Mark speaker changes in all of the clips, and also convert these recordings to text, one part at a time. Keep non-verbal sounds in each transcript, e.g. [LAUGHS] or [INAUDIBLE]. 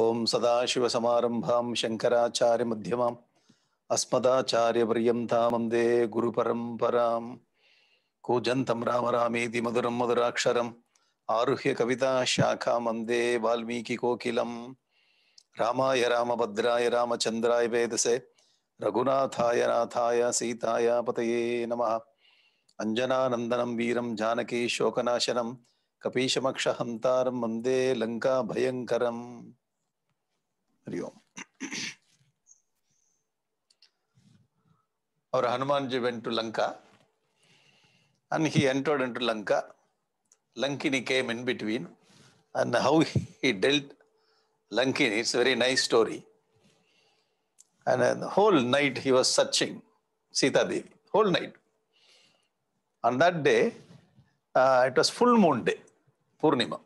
Speaker 1: ॐ सदाशिवसमारम्भां शङ्कराचार्यमध्यमाम् अस्मदाचार्यपर्यन्तां वन्दे गुरुपरम्परां कूजन्तं राम रामेति मधुरं मधुराक्षरम् आरुह्य कविताशाखां वन्दे वाल्मीकिकोकिलं रामाय रामभद्राय रामचन्द्राय वेदसे रघुनाथाय नाथाय सीताय पतये नमः अञ्जनानन्दनं वीरं जानकी शोकनाशनं कपीशमक्षहन्तारं वन्दे लङ्काभयङ्करम् हरिओम और Hanuman ji went to Lanka and he entered into Lanka Lankini came in between and how he dealt Lankini it's very nice story and whole night he was searching Sita Devi whole night on that day it was full moon day Purnima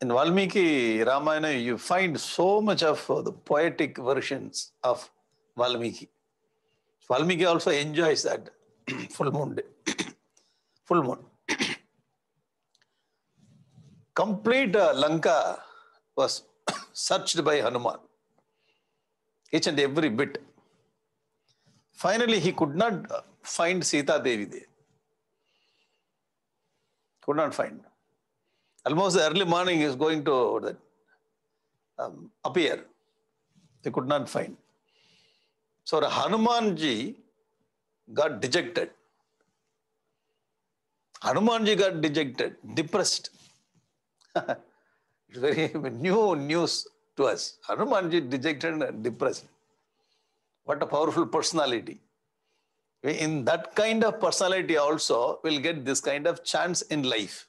Speaker 1: in Valmiki Ramayana, you find so much of the poetic versions of Valmiki. Valmiki also enjoys that full moon day. full moon. Complete uh, Lanka was searched by Hanuman, each and every bit. Finally, he could not find Sita Devi there. Could not find her. Almost the early morning is going to um, appear. They could not find. So Hanumanji got dejected. Hanumanji got dejected, depressed. [LAUGHS] it's very new news to us. Hanumanji dejected and depressed. What a powerful personality. In that kind of personality also, we'll get this kind of chance in life.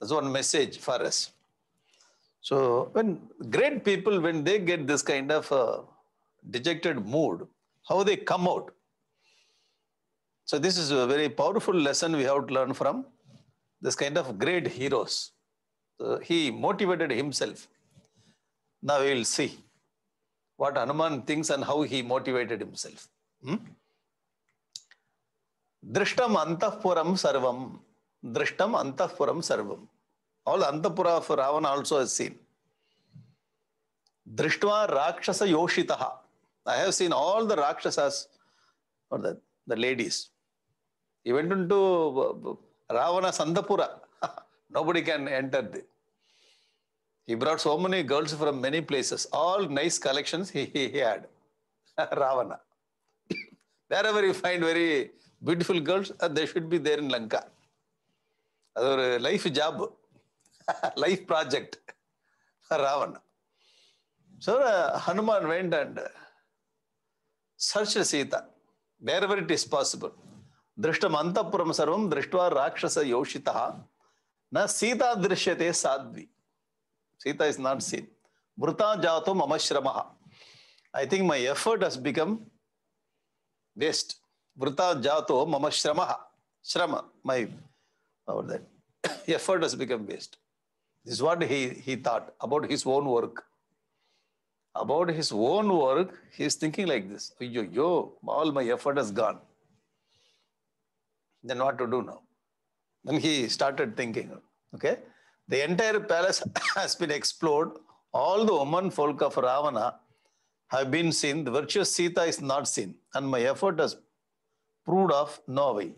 Speaker 1: That's one message for us. So when great people, when they get this kind of uh, dejected mood, how they come out. So this is a very powerful lesson we have to learn from this kind of great heroes. So he motivated himself. Now we will see what Hanuman thinks and how he motivated himself. Hmm? दृष्टम puram sarvam. దృష్టం అంతఃపురం సర్వం all అంతఃపుర of Ravana also he's seen దృష్ట్వా రాక్షస యోషిత I have seen all the rakshasas are the the ladies ఈ వెంటుంటూ రావణ సంతపుర nobody can enter the he brought so many girls from many places all nice collections he, he, he had ravana wherever you find very beautiful girls uh, they should be there in lanka அது ஒரு life job life project Ravan so Hanuman வேண்டாண்டு search Sita wherever it is possible திருஷ்டம் அந்தப்புறம் சர்வம் திருஷ்டுவா ராட்சச யோஷிதா ந சீதா திருஷ்யத்தே சாத்வி சீதா இஸ் நாட் சீன் மிருதா ஜாத்தோ மமஸ்ரமா I think my effort has become waste மிருதா ஜாத்தோ மமஸ்ரமா श्रम मै about that [COUGHS] effort has become waste. This is what he, he thought about his own work. About his own work, he is thinking like this. Yo, yo, all my effort has gone. Then what to do now? Then he started thinking, okay? The entire palace [COUGHS] has been explored. All the woman folk of Ravana have been seen. The virtuous Sita is not seen. And my effort has proved of no avail.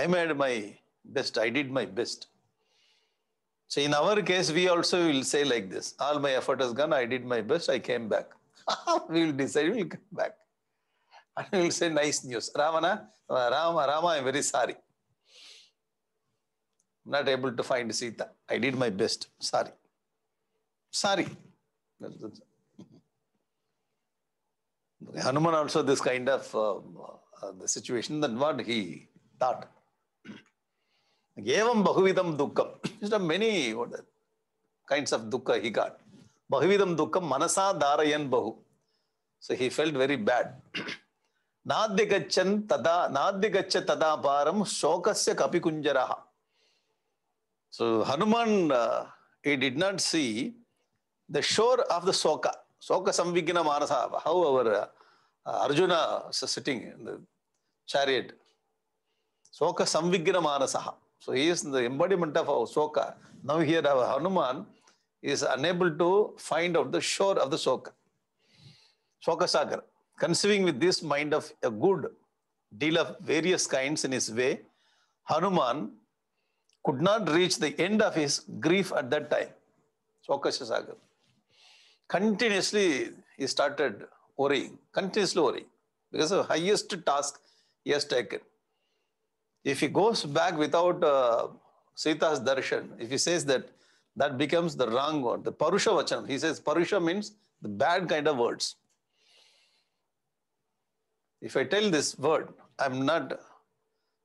Speaker 1: I made my best, I did my best. So in our case, we also will say like this, all my effort has gone, I did my best, I came back. [LAUGHS] we will decide, we will come back. And we will say nice news. Ramana, uh, Rama, Rama, I am very sorry. I'm not able to find Sita. I did my best. Sorry. Sorry. Hanuman also this kind of uh, uh, the situation Then what he thought. Evam Bahuvidam Dukkam. There are many kinds of dukkha he got. Bahuvidam Dukkam Manasa Dharayan Bahu. So he felt very bad. Nadigachan Tada Nadigaccha Tada Param Shokasya Kapikunjaraha. So Hanuman, uh, he did not see the shore of the Soka. Soka Samvigina Manasa. How our uh, Arjuna sitting in the chariot. Soka Samvigina Manasaha. So he is the embodiment of our soka. Now here our Hanuman is unable to find out the shore of the soka. Soka Sagar. Conceiving with this mind of a good deal of various kinds in his way, Hanuman could not reach the end of his grief at that time. Soka Sagar. Continuously he started worrying, continuously worrying because of the highest task he has taken if he goes back without uh, Sita's darshan, if he says that, that becomes the wrong word, the Parusha Vachanam. He says Parusha means the bad kind of words. If I tell this word, I'm not,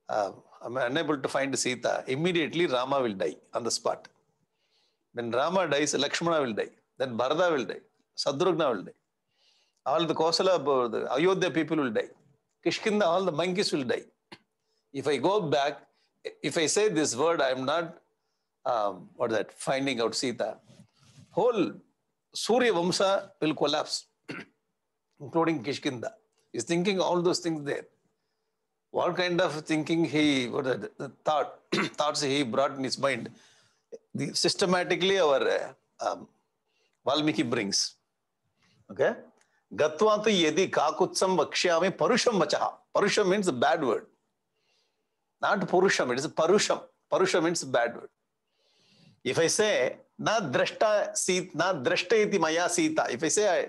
Speaker 1: uh, I'm unable to find Sita, immediately Rama will die on the spot. When Rama dies, Lakshmana will die. Then Bharata will die. Sadrugna will die. All the Kosala, uh, the Ayodhya people will die. Kishkinda, all the monkeys will die. If I go back, if I say this word, I'm not um, that finding out Sita. Whole Surya Vamsa will collapse, [CLEARS THROAT] including Kishkinda. He's thinking all those things there. What kind of thinking he, what that the thought, [CLEARS THROAT] thoughts he brought in his mind, the, systematically our uh, um, Valmiki brings. Okay? Gatvantu yedi kakutsam vakshami parusham vachaha. Parusham means a bad word not purusham, it is parusham. Parusha means bad word. If I say, na drashta sita, na drashta iti maya sita, if I say I,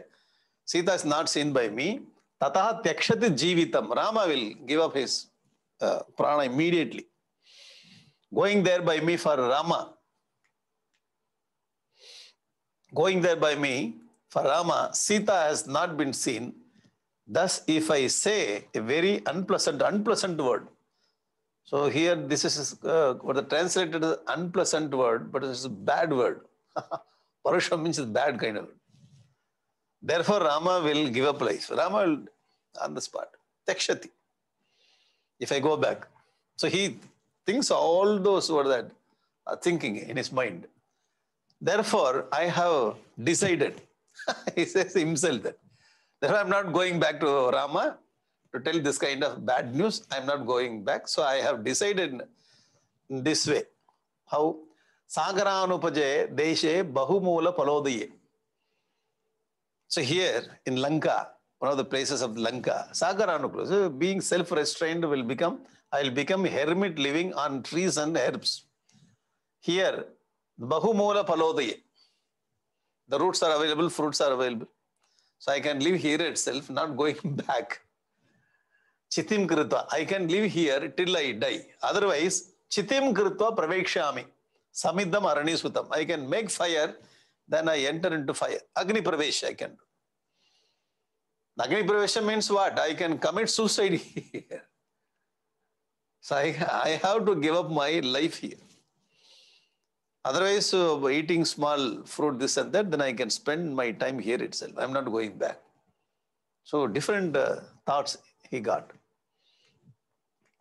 Speaker 1: Sita is not seen by me, tataha tyakshati jivitam, Rama will give up his uh, prana immediately. Going there by me for Rama, going there by me for Rama, Sita has not been seen. Thus, if I say a very unpleasant, unpleasant word, so here this is uh, what the translated is unpleasant word, but it's a bad word. [LAUGHS] Parusha means bad kind of word. Therefore, Rama will give up life. Rama will, on the spot. Tekshati. If I go back. So he thinks all those were that are thinking in his mind. Therefore, I have decided. [LAUGHS] he says himself that. Therefore, I'm not going back to Rama to tell this kind of bad news. I'm not going back. So I have decided this way. How? Sagaranupaje Deshe Bahumula Palodiye. So here in Lanka, one of the places of Lanka, Sagaranupala, so being self-restrained will become, I'll become hermit living on trees and herbs. Here, Bahumula Palodiye. The roots are available, fruits are available. So I can live here itself, not going [LAUGHS] back. chitim kritva. I can live here till I die. Otherwise, chitim kritva pravekshami. Samidam aranisutam. I can make fire, then I enter into fire. Agni pravesh I can do. Agni pravesha means what? I can commit suicide here. So I, I have to give up my life here. Otherwise, uh, eating small fruit, this and that, then I can spend my time here itself. I'm not going back. So different uh, thoughts he got.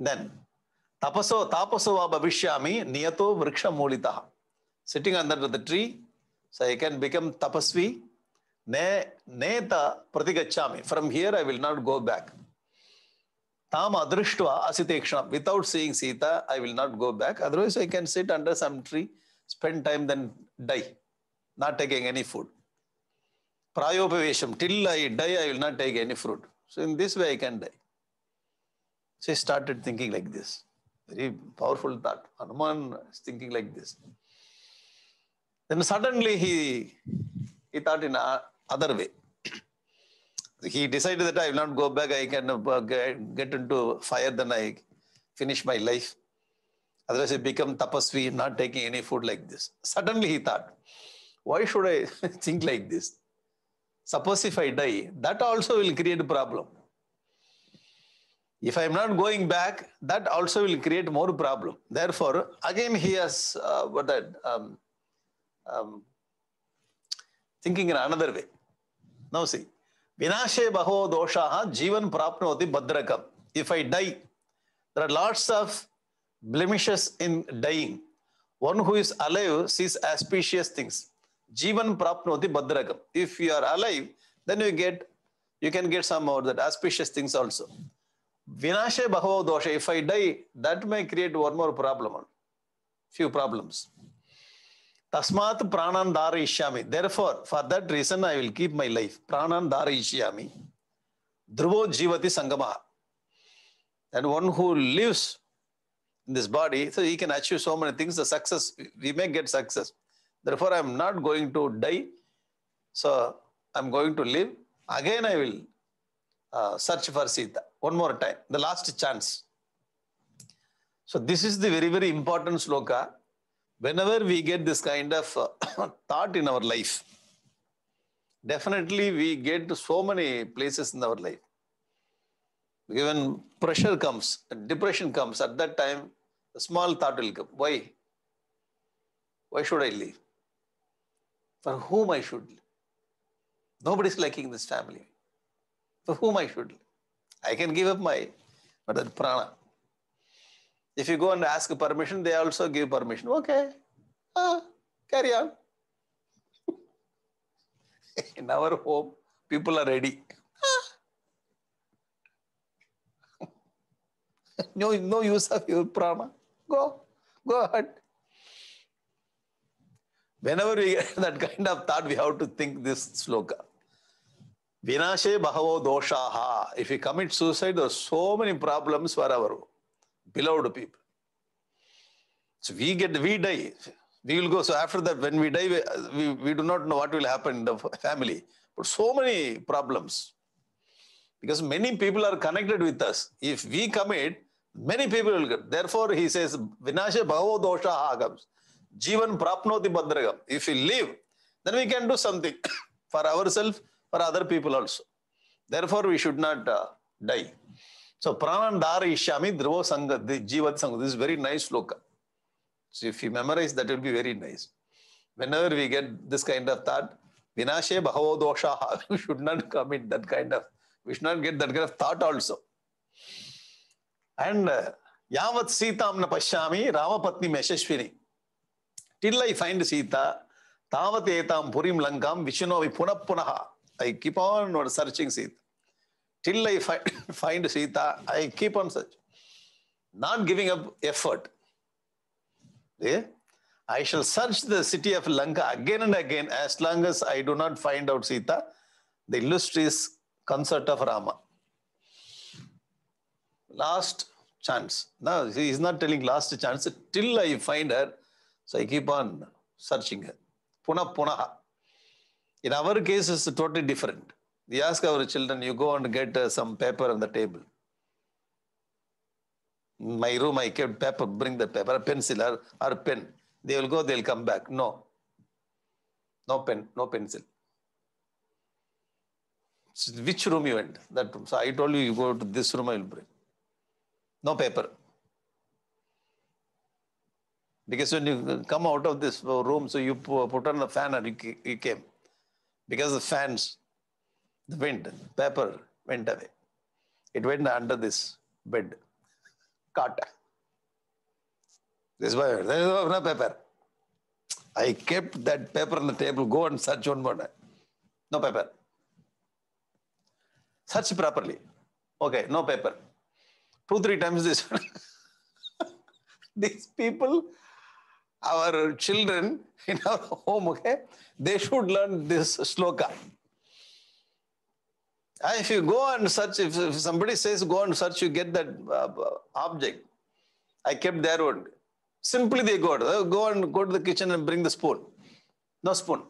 Speaker 1: Then, tapaso, tapaso bhavishyami niyato vriksha mulitaha. Sitting under the tree, so I can become tapasvi. Ne, neta pratigachami. From here, I will not go back. Tam adrishtva asitekshanam. Without seeing Sita, I will not go back. Otherwise, I can sit under some tree, spend time, then die. Not taking any food. Prayopavesham. Till I die, I will not take any fruit. So in this way, I can die. So he started thinking like this. Very powerful thought. Hanuman is thinking like this. Then suddenly he he thought in other way. He decided that I will not go back. I can uh, get into fire. Then I finish my life. Otherwise, I become tapasvi, not taking any food like this. Suddenly he thought, why should I [LAUGHS] think like this? Suppose if I die, that also will create a problem if i am not going back that also will create more problem therefore again he has uh, what that um, um, thinking in another way now see vinashe baho doshaha jivan prapnoti badrakam if i die there are lots of blemishes in dying one who is alive sees auspicious things jivan prapnoti badrakam if you are alive then you get you can get some of that auspicious things also Vinashe Bhagavad Dosha, if I die, that may create one more problem, few problems. Tasmat pranan darishyami Therefore, for that reason, I will keep my life. Pranan darishyami Dhruvo jivati sangama. And one who lives in this body, so he can achieve so many things. The success, we may get success. Therefore, I am not going to die. So, I am going to live. Again, I will uh, search for Sita. One more time, the last chance. So this is the very, very important sloka. Whenever we get this kind of uh, [COUGHS] thought in our life, definitely we get to so many places in our life. Even pressure comes, depression comes, at that time, a small thought will come. Why? Why should I leave? For whom I should live? Nobody's liking this family to whom I should. I can give up my but that prana. If you go and ask permission, they also give permission. Okay, ah, carry on. [LAUGHS] In our home, people are ready. Ah. [LAUGHS] no, no use of your prana. Go, go ahead. Whenever we get [LAUGHS] that kind of thought, we have to think this sloka. Vinashe Bhavo Doshaha. If you commit suicide, there are so many problems for our beloved people. So we get, we die. We will go. So after that, when we die, we, we do not know what will happen in the family. But so many problems. Because many people are connected with us. If we commit, many people will get. Therefore, he says, Vinashe Bhavo Doshaha comes. Jivan Prapnoti Badragam. If we live, then we can do something [COUGHS] for ourselves for other people also. Therefore, we should not uh, die. So, pranandara isyami dhruvo sangha, jivat sangha. This is very nice sloka. So, if you memorize, that will be very nice. Whenever we get this kind of thought, vinashe bhavo doshaha, we should not commit that kind of, we should not get that kind of thought also. And uh, yavat sitamna pashyami ramapatni meshashvini. Till I find Sita, tavat etam purim lankam vishinovi punappunaha. I keep on searching Sita. Till I find, find Sita, I keep on searching. Not giving up effort. Yeah? I shall search the city of Lanka again and again as long as I do not find out Sita, the illustrious consort of Rama. Last chance. No, he is not telling last chance. Till I find her, so I keep on searching her. Puna punaha. In our case, it's totally different. We ask our children, you go and get uh, some paper on the table. In my room, I kept paper, bring the paper, a pencil or, or pen. They will go, they'll come back. No. No pen, no pencil. So which room you went? That room. So I told you, you go to this room, I will bring. No paper. Because when you uh, come out of this uh, room, so you put on the fan and you came because the fans, the wind, paper went away. It went under this bed, cut. This way. there is no paper. I kept that paper on the table. Go and search one more time. No paper. Search properly. Okay, no paper. Two, three times this. [LAUGHS] These people our children [LAUGHS] in our home, okay, they should learn this sloka. Ah, if you go and search, if, if somebody says go and search, you get that uh, uh object. I kept there only. Simply they go, uh, go and go to the kitchen and bring the spoon. No spoon.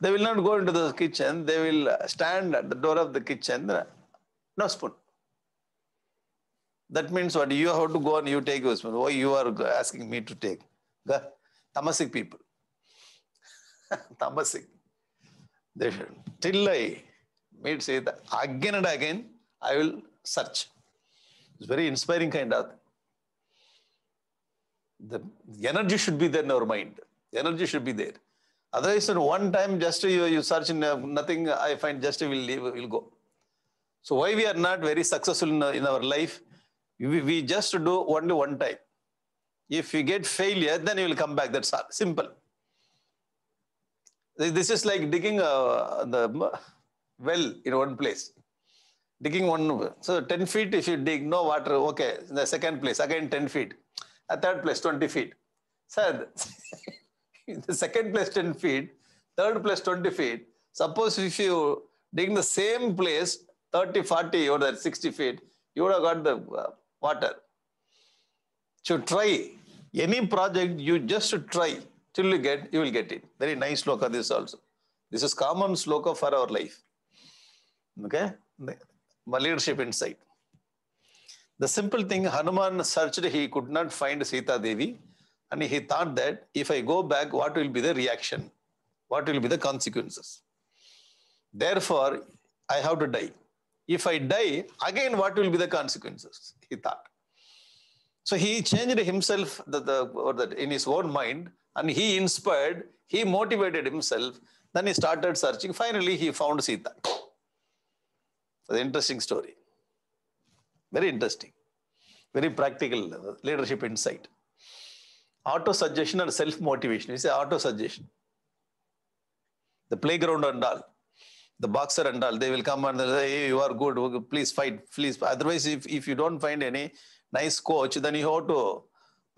Speaker 1: They will not go into the kitchen. They will uh, stand at the door of the kitchen. No spoon. That means what? You have to go and you take this Why you are asking me to take? The tamasic people. [LAUGHS] tamasic. They should. Till I meet say again and again, I will search. It's very inspiring kind of The, energy should be there in our mind. The energy should be there. Otherwise, at one time, just you, you search in uh, nothing, I find just will leave, will go. So why we are not very successful in, uh, in our life? We, just do only one time. If you get failure, then you will come back. That's all. simple. This is like digging uh, the well in one place. Digging one, so 10 feet if you dig, no water, okay. In the second place, again 10 feet. A third place, 20 feet. Sir, [LAUGHS] the second place 10 feet, third place 20 feet. Suppose if you dig the same place 30, 40 or 60 feet, you would have got the uh, water. So try any project, you just try till you get, you will get it. Very nice sloka this also. This is common sloka for our life. Okay? My leadership insight. The simple thing, Hanuman searched, he could not find Sita Devi. And he thought that if I go back, what will be the reaction? What will be the consequences? Therefore, I have to die if I die, again, what will be the consequences? He thought. So he changed himself the, the, or the, in his own mind and he inspired, he motivated himself. Then he started searching. Finally, he found Sita. The interesting story. Very interesting. Very practical uh, leadership insight. Auto suggestion or self motivation. It's auto suggestion. The playground and all the boxer and all they will come and say hey you are good please fight please otherwise if, if you don't find any nice coach then you have to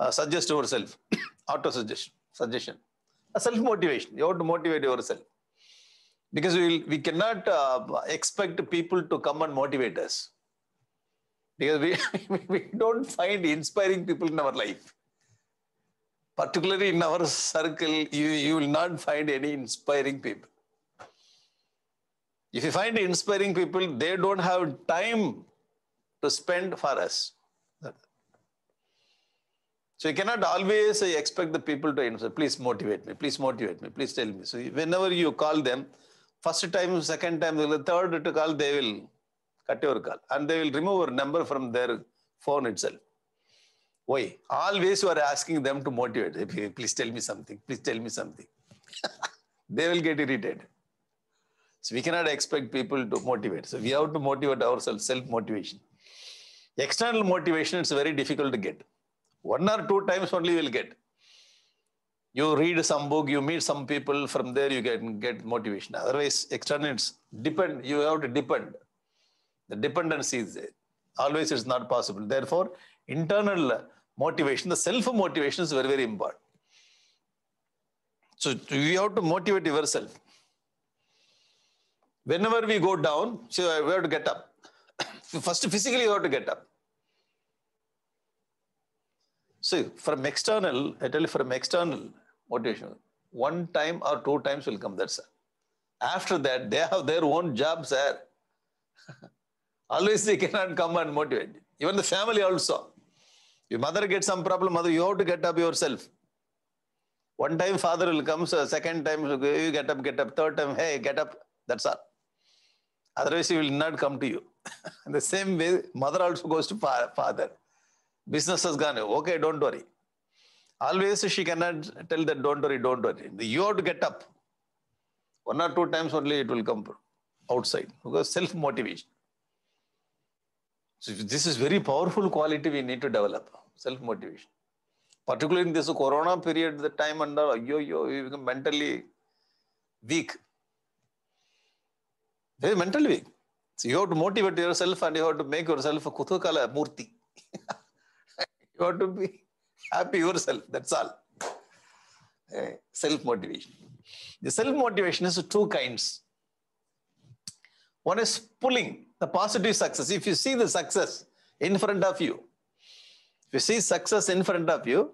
Speaker 1: uh, suggest yourself [COUGHS] auto suggestion suggestion a self motivation you have to motivate yourself because we will, we cannot uh, expect people to come and motivate us because we [LAUGHS] we don't find inspiring people in our life particularly in our circle you you will not find any inspiring people if you find inspiring people, they don't have time to spend for us. So you cannot always expect the people to inspire. Please motivate me. Please motivate me. Please tell me. So whenever you call them, first time, second time, the third to call, they will cut your call and they will remove your number from their phone itself. Why? Always you are asking them to motivate. Please tell me something. Please tell me something. [LAUGHS] they will get irritated. So we cannot expect people to motivate. So we have to motivate ourselves, self-motivation. External motivation is very difficult to get. One or two times only will get. You read some book, you meet some people, from there you can get motivation. Otherwise, external depend, you have to depend. The dependency is there. Always it's not possible. Therefore, internal motivation, the self-motivation is very, very important. So you have to motivate yourself whenever we go down, so we have to get up. [COUGHS] First, physically, you have to get up. See, from external, I tell you, from external motivation, one time or two times will come, that's it. After that, they have their own jobs [LAUGHS] there. Always they cannot come and motivate. Even the family also. Your mother gets some problem, mother, you have to get up yourself. One time father will come, so second time you get up, get up, third time, hey, get up. That's all. Otherwise, he will not come to you. [LAUGHS] In the same way, mother also goes to father. Business has gone. Okay, don't worry. Always she cannot tell that don't worry, don't worry. You have to get up. One or two times only it will come outside because self motivation. So this is very powerful quality we need to develop self motivation. Particularly in this corona period, the time under yo yo become mentally weak. Very mental weak. So you have to motivate yourself and you have to make yourself a Kutukala Murti. [LAUGHS] you have to be happy yourself. That's all. self motivation. The self motivation is two kinds. One is pulling the positive success. If you see the success in front of you, if you see success in front of you,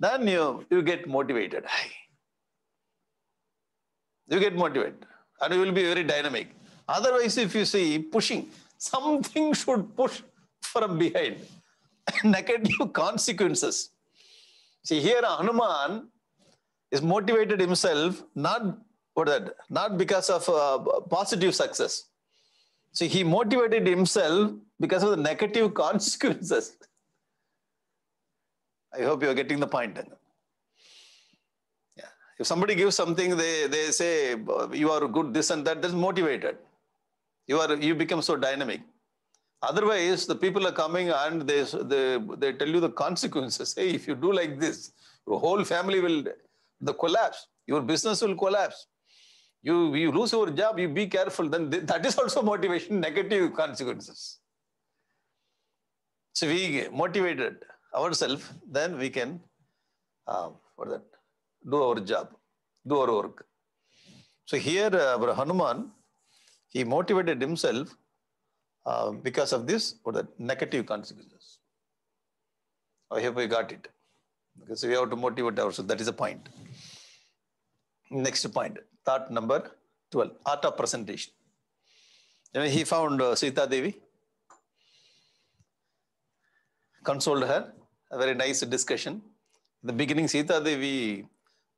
Speaker 1: then you, you get motivated. You get motivated and you will be very dynamic. Otherwise, if you see pushing, something should push from behind. [LAUGHS] Negative consequences. See here, Hanuman is motivated himself not what that not because of uh, positive success. So he motivated himself because of the negative [LAUGHS] consequences. I hope you are getting the point. Yeah. If somebody gives something, they, they say, you are good, this and that, that's motivated you are you become so dynamic otherwise the people are coming and they they, they tell you the consequences [LAUGHS] hey if you do like this your whole family will the collapse your business will collapse you you lose your job you be careful then they, that is also motivation [LAUGHS] negative consequences so we motivated ourselves then we can uh, for that do our job do our work so here uh, Hanuman he motivated himself uh, because of this or the negative consequences. I hope we got it. Okay, so we have to motivate ourselves. That is the point. Next point, thought number 12, art of presentation. You know, he found uh, Sita Devi, consoled her, a very nice discussion. In the beginning, Sita Devi,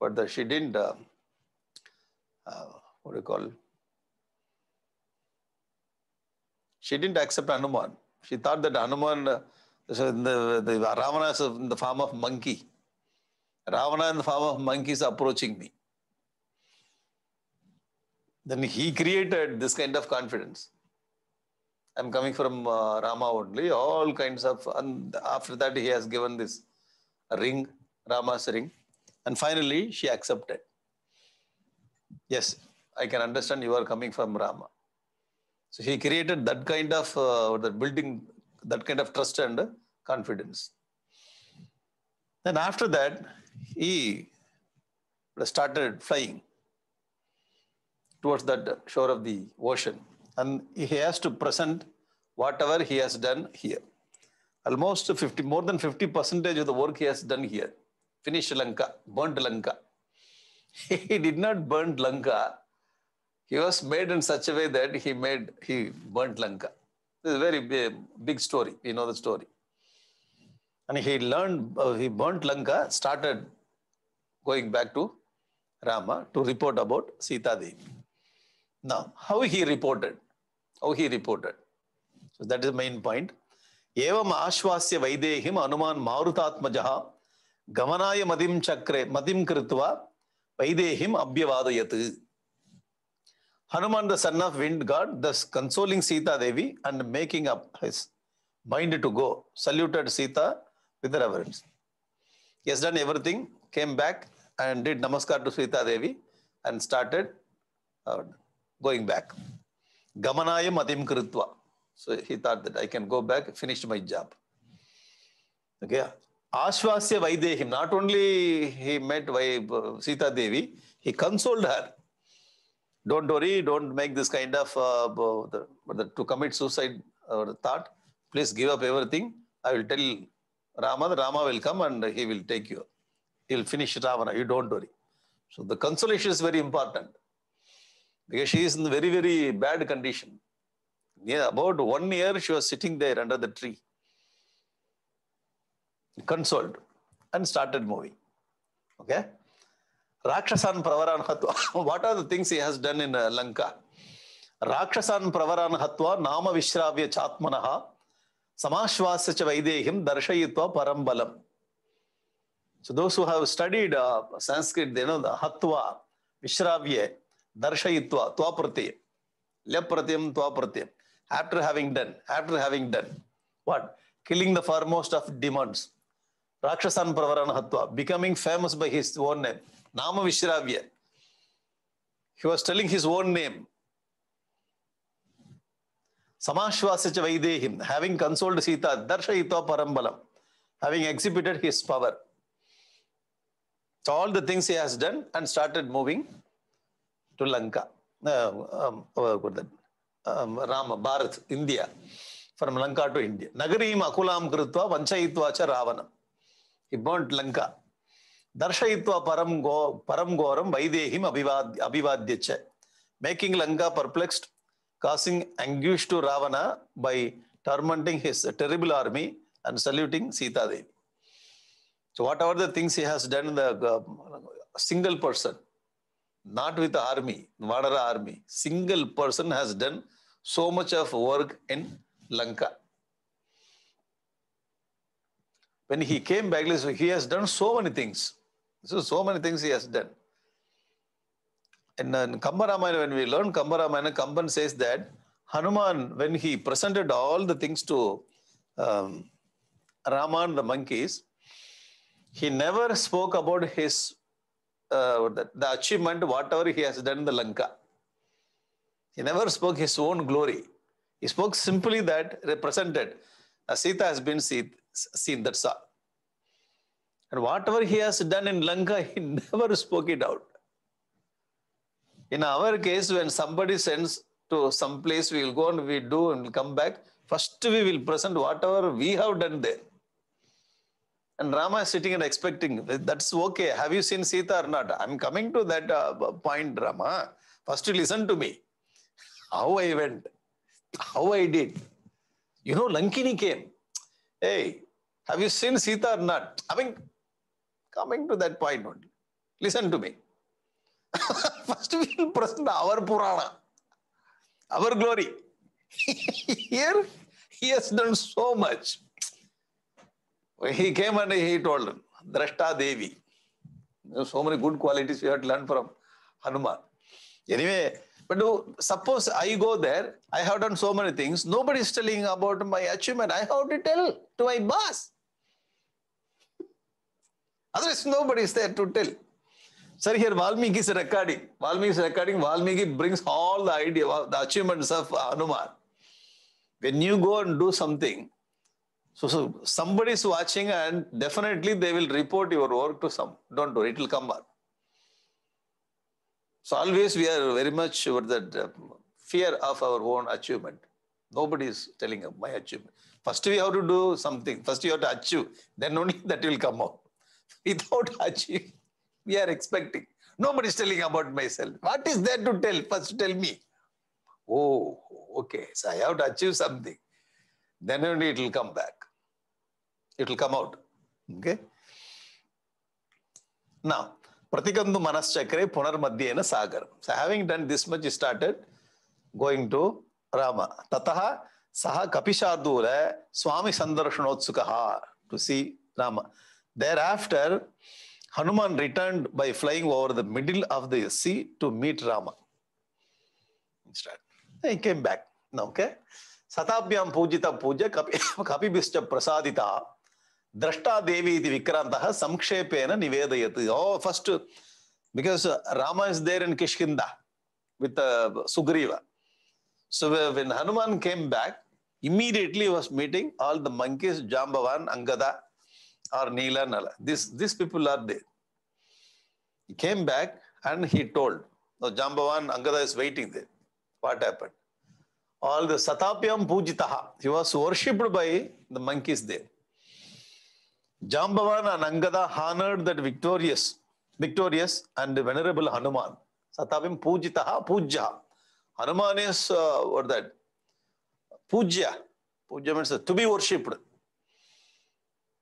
Speaker 1: but the, she didn't, uh, uh, what do you call, she didn't accept Hanuman. She thought that Hanuman, uh, the, the Ravana is in the form of monkey. Ravana in the form of monkey is approaching me. Then he created this kind of confidence. I'm coming from uh, Rama only, all kinds of, and after that he has given this ring, Rama's ring. And finally, she accepted. Yes, I can understand you are coming from Rama. So he created that kind of uh, the building, that kind of trust and confidence. Then after that, he started flying towards that shore of the ocean. And he has to present whatever he has done here. Almost 50, more than 50 percentage of the work he has done here. Finished Lanka, burned Lanka. [LAUGHS] He did not burn Lanka he was made in such a way that he made he burnt Lanka. This is a very big, big story. You know the story. And he learned uh, he burnt Lanka, started going back to Rama to report about Sita Devi. Now, how he reported? How he reported? So that is the main point. एवम आश्वास्य वैदेहिम अनुमान मारुतात्मज गमनाय मदिम चक्रे मदिम कृत्वा वैदेहिम अभ्यवादयत् Hanuman, the son of wind god, thus consoling Sita Devi and making up his mind to go, saluted Sita with reverence. He has done everything, came back and did namaskar to Sita Devi and started uh, going back. Gamanayam atim kritva. So he thought that I can go back, finish my job. Okay. Ashwasya Vaidehim, not only he met uh, Sita Devi, he consoled her don't worry, don't make this kind of uh, the, the, to commit suicide or uh, thought. Please give up everything. I will tell Rama, Rama will come and he will take you. He will finish Ravana. You don't worry. So the consolation is very important because she is in very, very bad condition. Yeah, about one year she was sitting there under the tree, consoled and started moving. Okay. Rakshasan Pravaran [LAUGHS] what are the things he has done in uh, Lanka? Rakshasan Pravaran Hatva, Nama Vishravya Chatmanaha, Samashvasya Vaidehim, Darshayitva Parambalam. So those who have studied uh, Sanskrit, they know the Hatva, Vishravya, Darshayitva, Tvaprati, Lepratyam, Tvapratyam. After having done, after having done, what? Killing the foremost of demons. Rakshasan pravaranhatwa, becoming famous by his own name. Nama Vishravya. He was telling his own name. Samashvasacha Vaidehim, having consoled Sita, Darshayita Parambalam, having exhibited his power. So all the things he has done and started moving to Lanka. Uh, um, uh, um, Rama, Bharat, India. From Lanka to India. Nagarim Akulam Krutva, Vanchayitvacha Ravanam. He burnt Lanka. दर्शयित्वा परम गो परम घोरम वैदेहिम अभिवाद अभिवाद्य च making Lanka perplexed causing anguish to Ravan by tormenting his terrible army and saluting Sita Devi so whatever the things he has done the single person not with army वाडर army single person has done so much of work in Lanka when he came back he has done so many things So, so many things he has done. And uh, in Kamba Ramayana, when we learn Kamba Ramayana, Kamban says that Hanuman, when he presented all the things to um, Raman, the monkeys, he never spoke about his uh, the, the achievement, whatever he has done in the Lanka. He never spoke his own glory. He spoke simply that represented. Uh, Sita has been seen, seen that's all. And whatever he has done in Lanka, [LAUGHS] he never spoke it out. In our case, when somebody sends to some place, we will go and we do and we'll come back. First, we will present whatever we have done there. And Rama is sitting and expecting. That's okay. Have you seen Sita or not? I'm coming to that uh, point, Rama. First, listen to me. How I went, how I did. You know, Lankini came. Hey, have you seen Sita or not? I mean, coming to that point only. Listen to me. [LAUGHS] First, we will present our Purana, our glory. [LAUGHS] Here, he has done so much. He came and he told him, Drashta Devi. So many good qualities we have learned from Hanuman. Anyway, but suppose I go there, I have done so many things, nobody is telling about my achievement. I have to tell to my boss. Otherwise, nobody is there to tell. Sir, here Valmiki is recording. Valmiki is recording. Valmiki brings all the idea, the achievements of Anuman. When you go and do something, so, so somebody is watching and definitely they will report your work to some. Don't do it. It will come back. So always we are very much over that uh, fear of our own achievement. Nobody is telling my achievement. First we have to do something. First you have to achieve. Then only [LAUGHS] that will come out. [LAUGHS] without achieving. We are expecting. Nobody is telling about myself. What is there to tell? First tell me. Oh, okay. So I have to achieve something. Then only it will come back. It will come out. Okay? Now, Pratikandu Manas Chakra madhyena Sagar. So having done this much, he started going to Rama. Tataha Saha Kapishadura Swami Sandarshanotsukaha to see Rama. Thereafter, Hanuman returned by flying over the middle of the sea to meet Rama. He came back. Okay. Satabhyam Pujita Puja Kapibishcha [LAUGHS] Prasadita Drashta Devi Vikrantaha Samkshepena Nivedayati. Oh, first, because Rama is there in Kishkinda with uh, Sugriva. So when Hanuman came back, immediately was meeting all the monkeys, Jambavan, Angada, or Nila Nala. This, these people are there. He came back and he told, no, Jambavan Angada is waiting there. What happened? All the Satapyam Pujitaha, he was worshipped by the monkeys there. Jambavan and Angada honored that victorious, victorious and venerable Hanuman. Satapyam Pujitaha, Pujaha. Hanuman is, uh, what that? Pujya. Pujya means to be worshipped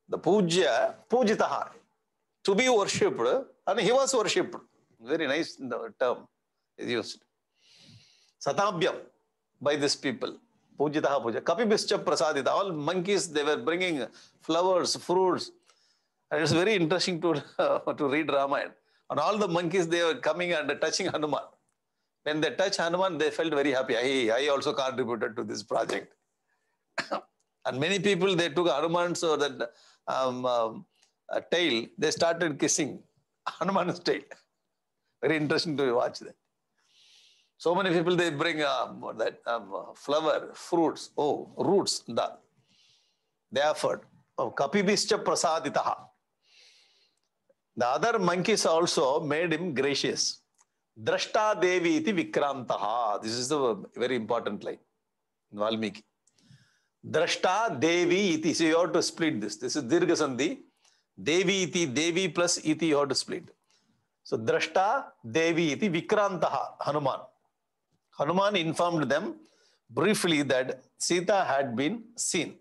Speaker 1: the Pujya, Pujitaha, to be worshipped, and he was worshipped. Very nice term is used. Satabhyam by these people. Pujitaha Puja. Kapibischa Prasadita. All monkeys, they were bringing flowers, fruits. And it's very interesting to, [LAUGHS] to read Ramayana. And all the monkeys, they were coming and touching Hanuman. When they touched Hanuman, they felt very happy. I, I also contributed to this project. [COUGHS] and many people, they took Hanuman so that um, um, tail, they started kissing [LAUGHS] Hanuman's tail. Very interesting to watch that. So many people they bring um, that um, uh, flower, fruits, oh roots, the They offered. Oh, Kapibischa prasaditaha. The other monkeys also made him gracious. Drashta Devi iti Vikrantaha. This is the very important line in Valmiki. drashta devi iti. So you have to split this. This is dirgha sandhi. Devi iti, devi plus iti you have to split. So drashta devi iti vikrantaha Hanuman. Hanuman informed them briefly that Sita had been seen.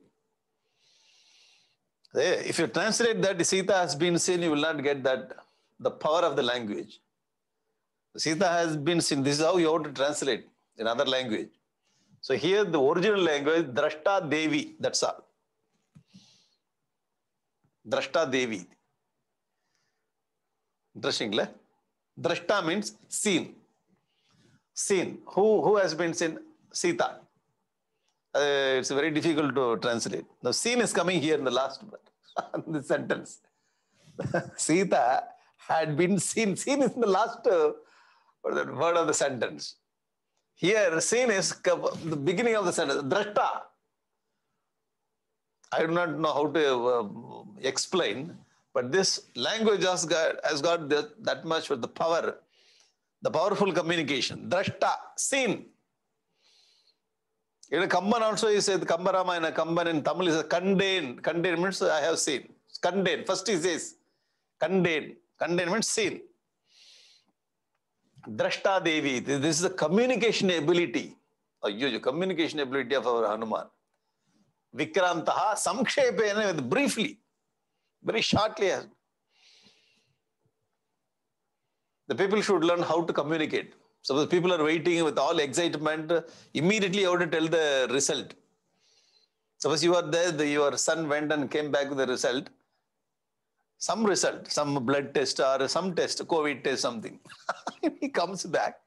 Speaker 1: If you translate that Sita has been seen, you will not get that the power of the language. Sita has been seen. This is how you have to translate in other language. So here the original language, Drashta Devi, that's all. Drashta Devi. Drashing, Drashta means seen. Seen. Who, who has been seen? Sita. Uh, it's very difficult to translate. Now, seen is coming here in the last [LAUGHS] the sentence. [LAUGHS] Sita had been seen. Seen is the last uh, word of the sentence. Here, scene is the beginning of the sentence, drashta. I do not know how to uh, explain, but this language has got, has got the, that much with the power, the powerful communication. Drashta, seen. In a Kamban also, he said Kambarama in a Kamban in Tamil is a contain. Contain means I have seen. Contain. First he says contain. Contain means seen. drashta devi this is the communication ability ayyo communication ability of our hanuman vikrantaha samkshepena with briefly very shortly the people should learn how to communicate suppose people are waiting with all excitement immediately how to tell the result suppose you are there the, your son went and came back with the result some result, some blood test or some test, COVID test, something. [LAUGHS] he comes back.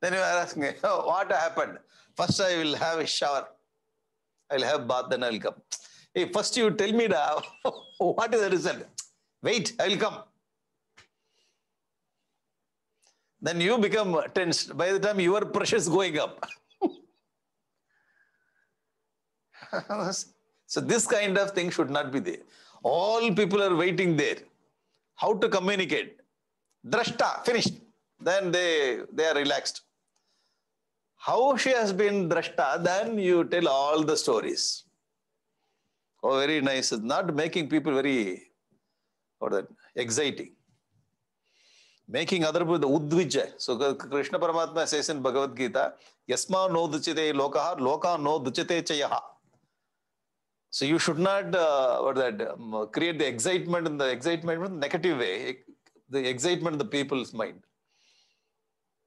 Speaker 1: Then you are asking, oh, what happened? First, I will have a shower. I will have bath, then I will come. Hey, first you tell me now, [LAUGHS] what is the result? Wait, I will come. Then you become tensed. By the time your pressure is going up. [LAUGHS] so this kind of thing should not be there. All people are waiting there. How to communicate? Drashta, finished. Then they, they are relaxed. How she has been drashta, then you tell all the stories. Oh, very nice. It's not making people very or that exciting. Making other people the udvija. So Krishna Paramatma says in Bhagavad Gita, Yasma no duchite lokaha, loka no duchite chayaha. So you should not uh, that um, create the excitement in the excitement in the negative way, the excitement in the people's mind.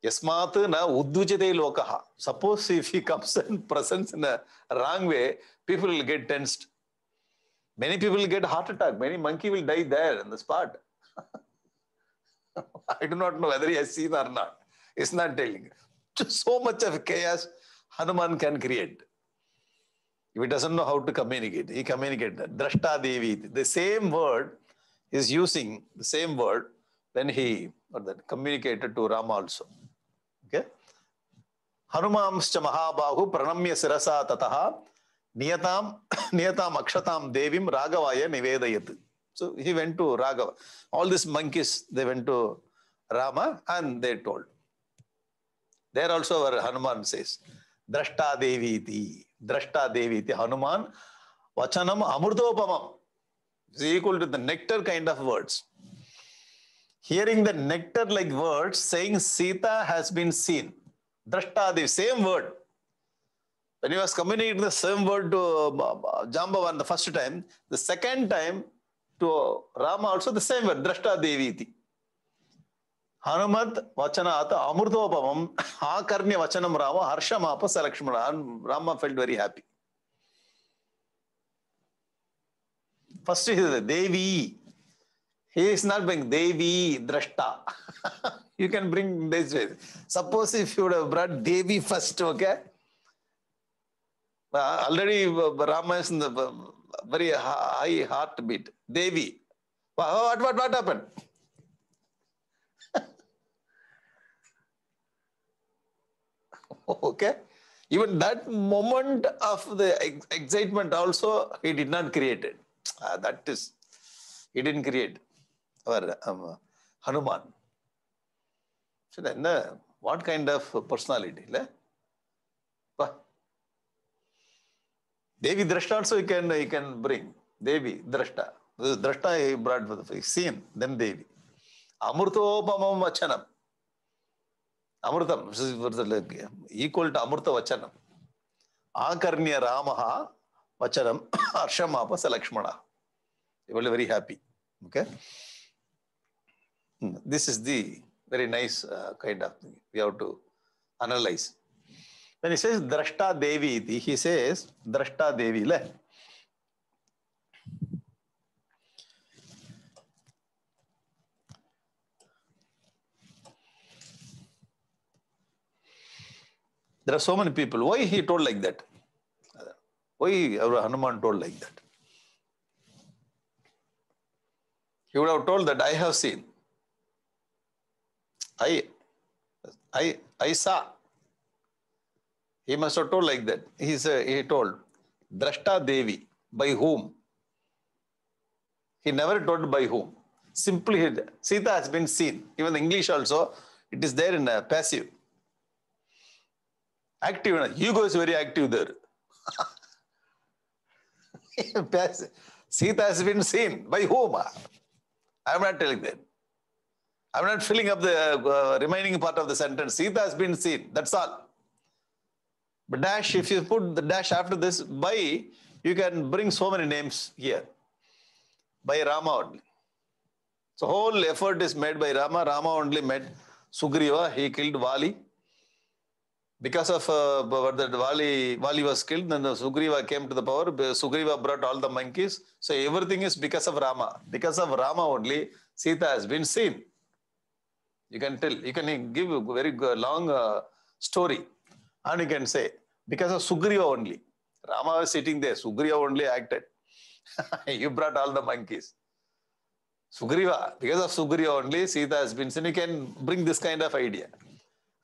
Speaker 1: Yasmat na uddujate lokaha. Suppose if he comes and [LAUGHS] presents in a wrong way, people will get tensed. Many people will get heart attack. Many monkey will die there in the spot. [LAUGHS] I do not know whether he has seen or not. It's not telling. Just [LAUGHS] so much of chaos Hanuman can create. If he doesn't know how to communicate, he communicated that. Drashta Devi. The same word is using, the same word, when he or that communicated to Rama also. Okay? Hanumamscha Mahabahu Pranamya Sirasa Tataha Niyatam [COUGHS] Niyatam Akshatam Devim Ragavaya Nivedayat. So he went to Raghava. All these monkeys, they went to Rama and they told. There also where Hanuman says, द्रष्टा देवी थी द्रष्टा देवी थी हनुमान वचनम अमृतोपमम is to the nectar kind of words hearing the nectar like words saying Sita has been seen द्रष्टा देवी same word When he was communicating the same word to Jambavan the first time, the second time to Rama also the same word, Drashta Deviti. హనుమత్ వచనాత్ అమృతోపమం ఆకర్ణ్య వచనం రామ హర్షమాప స Lakshmana Rama felt very happy first దేవి he is not bringing Devi Drashta. you can bring this way. Suppose if you would have brought Devi first, okay? Uh, already uh, Rama is in the uh, very high heartbeat. Devi. What, what, what happened? okay even that moment of the ex excitement also he did not create it uh, that is he didn't create our um, hanuman so then uh, what kind of personality le? But devi drashta also you can you can bring devi drashta this drashta he brought for the seen then devi amurtopamam vachanam అమృతం equal to అమృత వచనం ఆకర్ణ్య రామ వచనం హర్షమాపస Lakshmana will very happy okay this is the very nice uh, kind of thing we have to analyze when he says drashta devi he says drashta devi le there are so many people. Why he told like that? Why our Hanuman told like that? He would have told that I have seen. I, I, I saw. He must have told like that. He said he told Drashta Devi by whom? He never told by whom. Simply Sita has been seen. Even the English also, it is there in a uh, passive active. Hugo is very active there. Sita has been seen by whom? I'm not telling them. I'm not filling up the uh, remaining part of the sentence. Sita has been seen. That's all. But dash, if you put the dash after this, by, you can bring so many names here. By Rama only. So whole effort is made by Rama. Rama only met Sugriva. He killed Vali because of uh, that Vali, Vali was killed, then the Sugriva came to the power. Sugriva brought all the monkeys. So everything is because of Rama. Because of Rama only, Sita has been seen. You can tell, you can give a very long uh, story. And you can say, because of Sugriva only. Rama was sitting there, Sugriva only acted. [LAUGHS] you brought all the monkeys. Sugriva, because of Sugriva only, Sita has been seen. You can bring this kind of idea.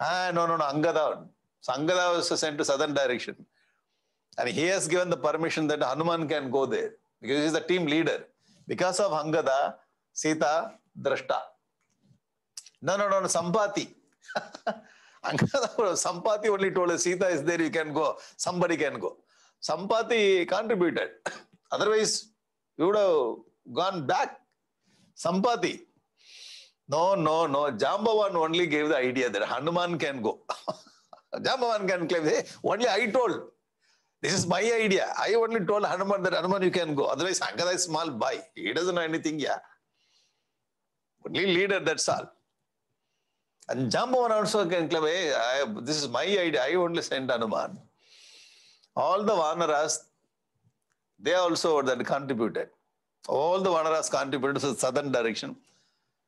Speaker 1: Ah, no, no, no, Angada Sangara was sent to southern direction. And he has given the permission that Hanuman can go there because he is the team leader. Because of Hangada, Sita, Drashta. No, no, no, no Sampati. Sampati only told us Sita is there, you can go, somebody can go. Sampati contributed. Otherwise, you would have gone back. Sampati. No, no, no. Jambavan only gave the idea that Hanuman can go. Jambavan can claim, hey, only I told. This is my idea. I only told Hanuman that Hanuman you can go. Otherwise, Shankara is small boy. He doesn't know anything, yeah. Only leader, that's all. And Jambavan also can claim, hey, I, this is my idea. I only sent Hanuman. All the Vanaras, they also that contributed. All the Vanaras contributed to the southern direction.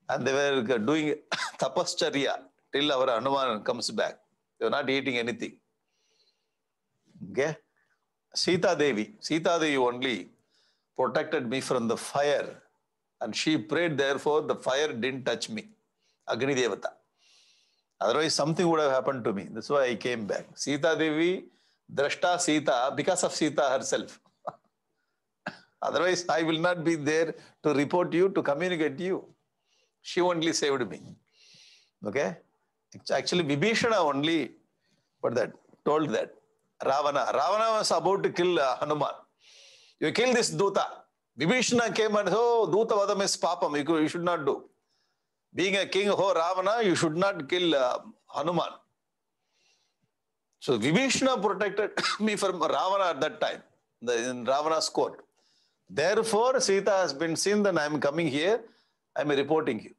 Speaker 1: And they were doing [COUGHS] tapascharya till our Hanuman comes back. They are not eating anything. Okay? Sita Devi, Sita Devi only protected me from the fire. And she prayed, therefore, the fire didn't touch me. Agni Devata. Otherwise, something would have happened to me. That's why I came back. Sita Devi, Drashta Sita, because of Sita herself. [LAUGHS] Otherwise, I will not be there to report you, to communicate to you. She only saved me. Okay? Actually, Vibhishana only but that told that. Ravana. Ravana was about to kill uh, Hanuman. You kill this Duta. Vibhishana came and said, Oh, Duta Vadam is papam. You, you should not do. Being a king, oh Ravana, you should not kill uh, Hanuman. So Vibhishana protected [COUGHS] me from Ravana at that time, the, in Ravana's court. Therefore, Sita has been seen, and I am coming here, I am reporting you.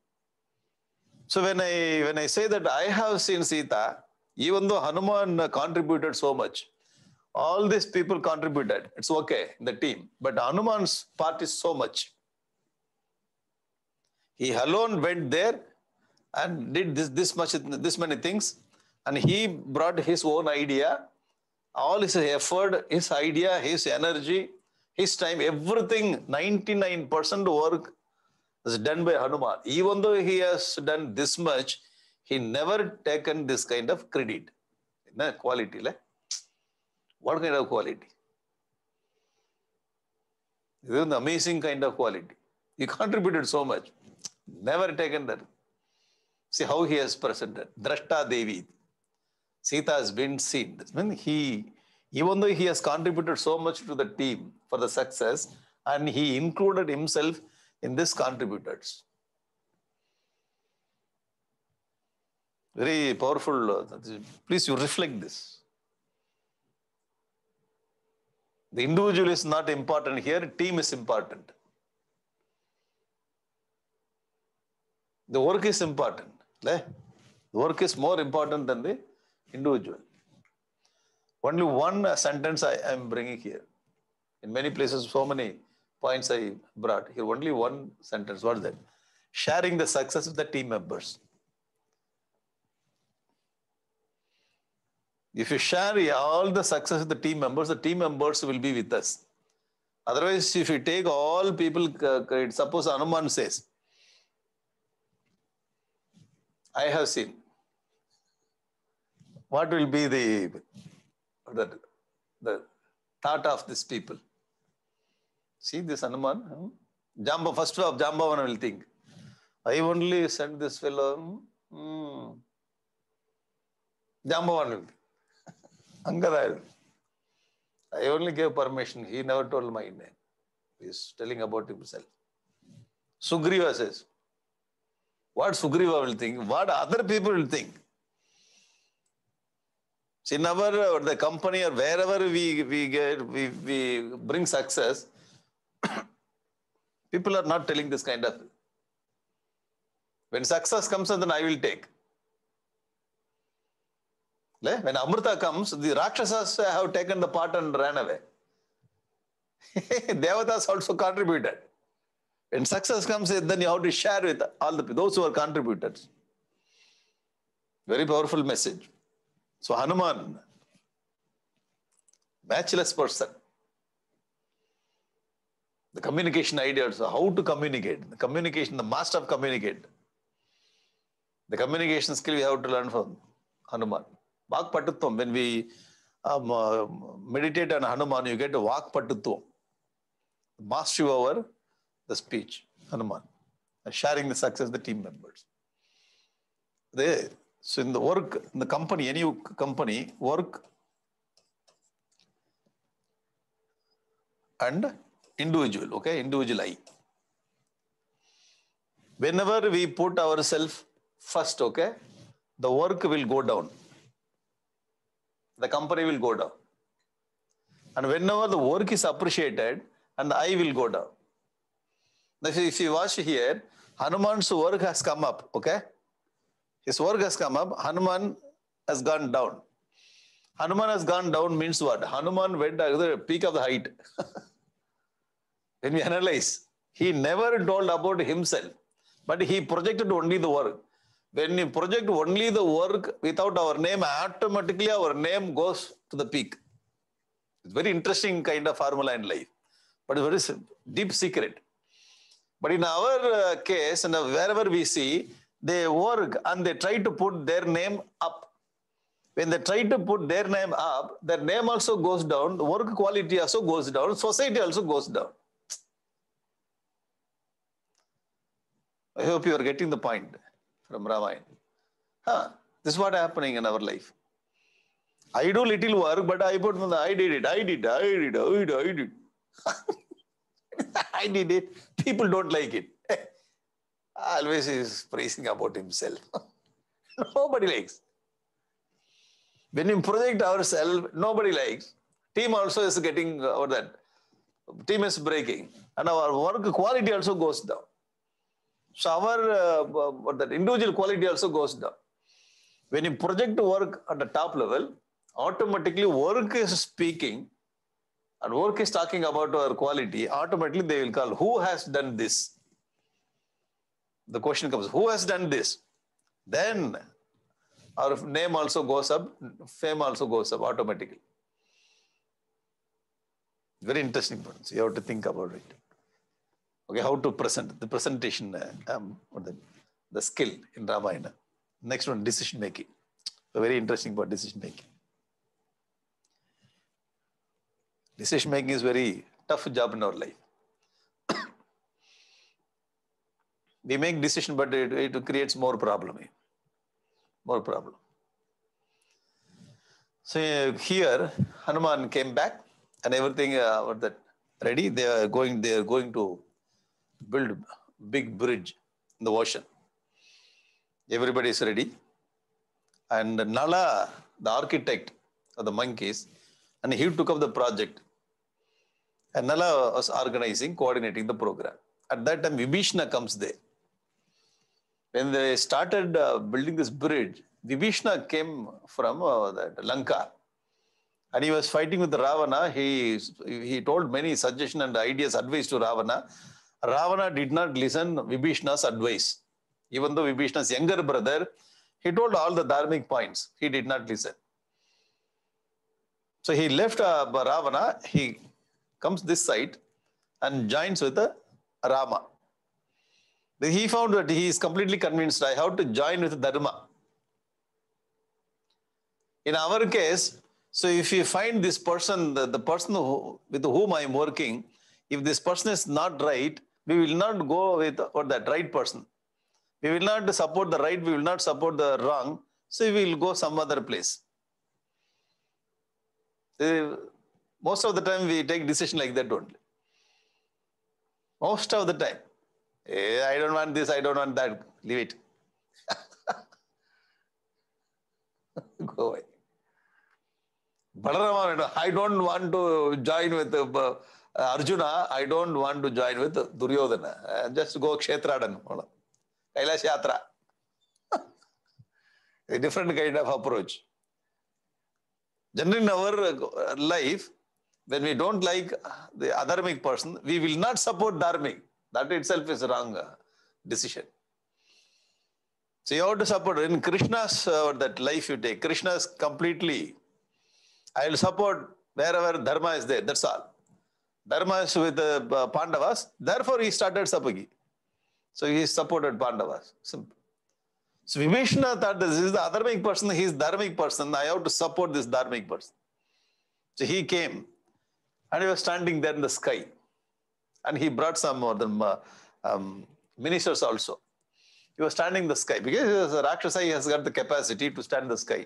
Speaker 1: So when I when I say that I have seen Sita, even though Hanuman contributed so much, all these people contributed. It's okay, the team. But Hanuman's part is so much. He alone went there and did this this much this many things, and he brought his own idea, all his effort, his idea, his energy, his time, everything. Ninety nine percent work is done by Hanuman. Even though he has done this much, he never taken this kind of credit. a quality, le? What kind of quality? This is an amazing kind of quality. He contributed so much. Never taken that. See how he has presented. Drashta Devi. Sita has been seen. That means he, even though he has contributed so much to the team for the success, and he included himself in this contributors. Very powerful. Uh, please, you reflect this. The individual is not important here, team is important. The work is important. The work is more important than the individual. Only one sentence I am bringing here. In many places, so many points I brought here, only one sentence. What is that? Sharing the success with the team members. If you share all the success with the team members, the team members will be with us. Otherwise, if you take all people uh, suppose Anuman says, I have seen. What will be the, the, the thought of these people? See this Anuman. Hmm? Jamba, first of Jambavan will think. I only sent this fellow. Hmm. hmm. Jambavan will think. I only gave permission. He never told my name. He is telling about himself. Sugriva says, What Sugriva will think, what other people will think. in or the company or wherever we we get we, we bring success people are not telling this kind of. thing. When success comes, then I will take. le When Amrita comes, the Rakshasas have taken the part and ran away. Devatas also contributed. When success comes, then you have to share with all the those who are contributors. Very powerful message. So Hanuman, matchless person. The communication ideas. how to communicate. The communication, the master of communicate. The communication skill we have to learn from Hanuman. Vak Patutvam, when we um, uh, meditate on Hanuman, you get Vak Patutvam. Mastery over the speech, Hanuman. And sharing the success the team members. They, so in the work, in the company, any company, work and individual, okay, individual I. Whenever we put ourselves first, okay, the work will go down. The company will go down. And whenever the work is appreciated, and the I will go down. Now, if you watch here, Hanuman's work has come up, okay? His work has come up, Hanuman has gone down. Hanuman has gone down means what? Hanuman went to the peak of the height. [LAUGHS] When we analyze, he never told about himself, but he projected only the work. When you project only the work without our name, automatically our name goes to the peak. It's very interesting kind of formula in life, but it's very simple, deep secret. But in our uh, case, and wherever we see, they work and they try to put their name up. When they try to put their name up, their name also goes down, the work quality also goes down, society also goes down. I hope you are getting the point from Ramayan. Huh, this is what happening in our life. I do little work, but I put the I did it, I did, I did, I did, I did. [LAUGHS] I did it. People don't like it. [LAUGHS] Always is praising about himself. [LAUGHS] nobody likes. When we project ourselves, nobody likes. Team also is getting over that. Team is breaking. And our work quality also goes down. So our uh, that individual quality also goes down. When you project work at the top level, automatically work is speaking and work is talking about our quality. Automatically they will call, who has done this? The question comes, who has done this? Then our name also goes up, fame also goes up automatically. Very interesting points. You have to think about it okay how to present the presentation um, or the, the skill in ramayana next one decision making so very interesting about decision making decision making is very tough job in our life [COUGHS] we make decision but it, it creates more problem more problem so here hanuman came back and everything uh, that ready they are going they are going to build big bridge in the ocean. Everybody is ready. And Nala, the architect of the monkeys, and he took up the project. And Nala was organizing, coordinating the program. At that time, Vibhishna comes there. When they started uh, building this bridge, Vibhishna came from uh, that Lanka and he was fighting with Ravana. He, he told many suggestions and ideas, advice to Ravana. Ravana did not listen Vibhishna's advice. Even though Vibhishna's younger brother, he told all the dharmic points. He did not listen. So he left uh, Ravana. He comes this side and joins with uh, Rama. He found that he is completely convinced. I have to join with Dharma. In our case, so if you find this person, the, the person who, with whom I am working, if this person is not right, we will not go with or that right person. We will not support the right, we will not support the wrong, so we will go some other place. Eh, most of the time we take decision like that only. Most of the time. Eh, I don't want this, I don't want that, leave it. [LAUGHS] go away. I don't want to join with uh, uh, Arjuna, I don't want to join with Duryodhana. Uh, just go Kshetradan. Kailash Yatra. A different kind of approach. Generally, in our life, when we don't like the adharmic person, we will not support dharmic. That itself is wrong decision. So you have to support in Krishna's uh, that life you take. Krishna's completely. I will support wherever dharma is there. That's all. Dharma is with the uh, uh, Pandavas. Therefore, he started Sapagi. So he supported Pandavas. Simple. So Vibhishna thought this is the adharmic person, he is dharmic person. I have to support this dharmic person. So he came and he was standing there in the sky. And he brought some of the uh, um, ministers also. He was standing in the sky because he was a Rakshasa, he has got the capacity to stand in the sky.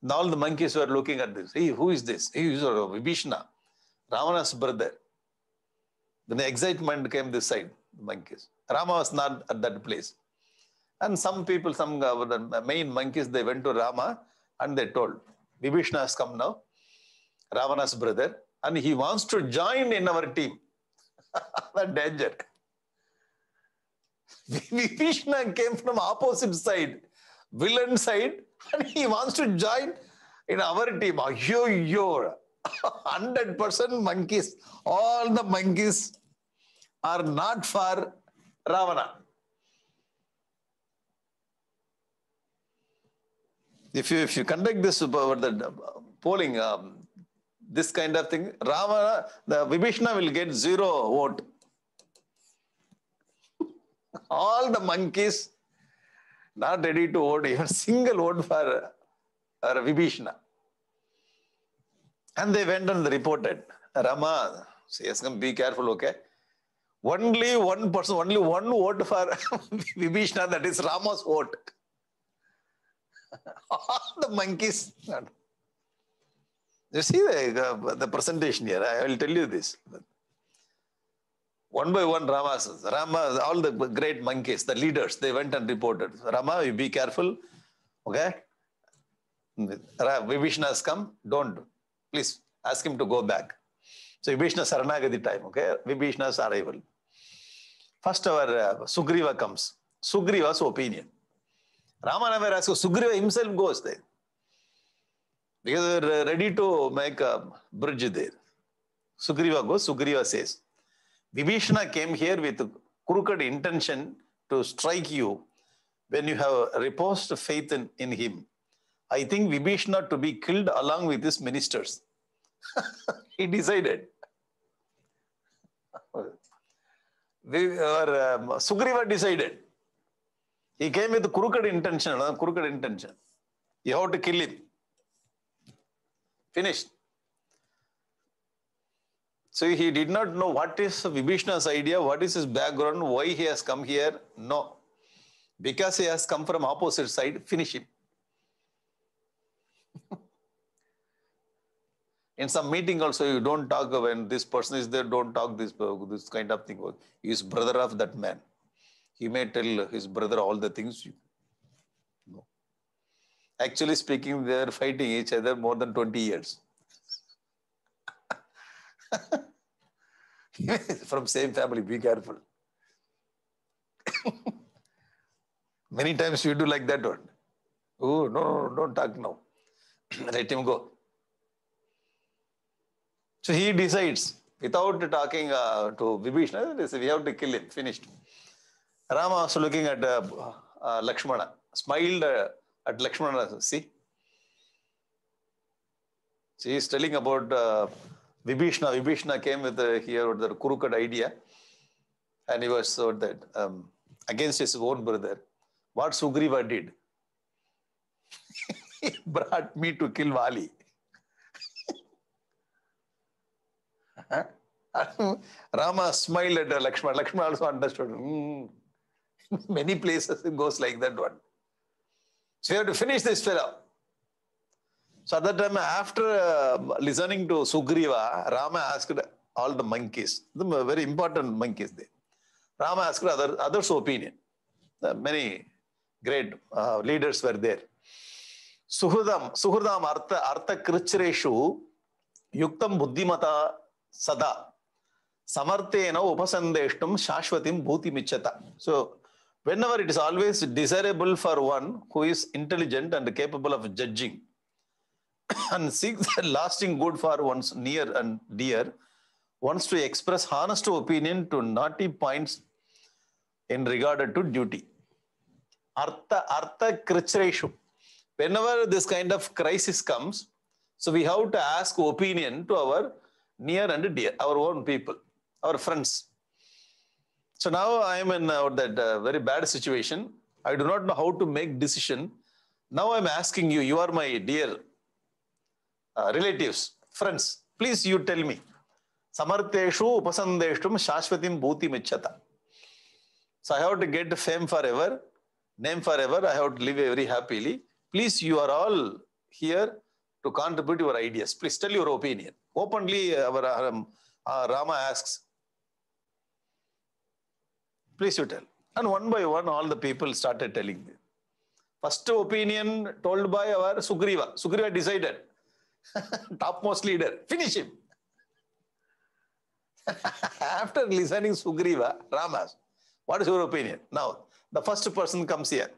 Speaker 1: And all the monkeys were looking at this. Hey, who is this? He is Vibhishna. Ravana's brother. Then the excitement came this side, the monkeys. Rama was not at that place. And some people, some uh, the main monkeys, they went to Rama and they told, Vibhishna has come now, Ravana's brother, and he wants to join in our team. [LAUGHS] the danger. [LAUGHS] Vibhishna came from opposite side, villain side, and he wants to join in our team. Yo, yo. 100% monkeys. All the monkeys are not for Ravana. If you, if you conduct this over uh, the uh, polling, um, this kind of thing, Ravana, the Vibhishna will get zero vote. [LAUGHS] All the monkeys not ready to vote even single vote for, for uh, Vibhishna. And they went and reported, Rama, "Come, be careful, okay? Only one person, only one vote for [LAUGHS] Vibhishna, that is Rama's vote. All the monkeys. You see the, the, uh, the presentation here, I will tell you this. One by one, Ramas, Rama, all the great monkeys, the leaders, they went and reported. Rama, you be careful, okay? Vibhishna has come, don't Please ask him to go back. So Vibhishna Saranagati time, okay? Vibhishna's arrival. First our uh, Sugriva comes. Sugriva's opinion. Ramanavara asks, Sugriva himself goes there. Because they're ready to make a bridge there. Sugriva goes, Sugriva says, Vibhishna came here with crooked intention to strike you when you have reposed faith in, in him. I think Vibhishna to be killed along with his ministers he decided. We, or, um, Sugriva decided. He came with crooked intention, crooked intention. You have to kill him. Finished. So he did not know what is Vibhishna's idea, what is his background, why he has come here. No. Because he has come from opposite side, finish him. [LAUGHS] in some meeting also you don't talk when this person is there don't talk this this kind of thing he is brother of that man he may tell his brother all the things you know actually speaking they are fighting each other more than 20 years [LAUGHS] from same family be careful [COUGHS] many times you do like that one oh no, no don't talk now [COUGHS] let him go so he decides, without talking uh, to Vibhishna, we have to kill him, finished. Rama also looking at uh, uh, Lakshmana, smiled uh, at Lakshmana, see. he is telling about uh, Vibhishna. Vibhishna came with uh, here with the crooked idea and he was so that um, against his own brother. What Sugriva did? [LAUGHS] he brought me to kill Vali. Rama smiled at Lakshman. Lakshman also understood. Mm. Many places it goes like that one. So we have to finish this fellow. So at that time, after listening to Sugriva, Rama asked all the monkeys, the very important monkeys there. Rama asked other, others' opinion. many great uh, leaders were there. Suhudam, Suhudam Artha, Artha Yuktam Buddhimata Sada, ಸದಾ samarthena upasandeshtum shashvatim bhuti michata so whenever it is always desirable for one who is intelligent and capable of judging [COUGHS] and seeks [LAUGHS] lasting good for one's near and dear wants to express honest opinion to naughty points in regard to duty artha artha krichreshu whenever this kind of crisis comes so we have to ask opinion to our near and dear, our own people, our friends. So now I am in uh, that uh, very bad situation. I do not know how to make decision. Now I'm asking you, you are my dear uh, relatives, friends. Please you tell me. Samarteshu upasandeshtum shashvatim bhuti michchata. So I have to get fame forever, name forever. I have to live very happily. Please, you are all here to contribute your ideas. Please tell your opinion. Openly rama Rama please please you tell and one by one all the people started telling first opinion told by our Sugriva Sugriva decided top most leader finish him after listening Sugriva, Ramas, what is your opinion? Now, the first person comes here.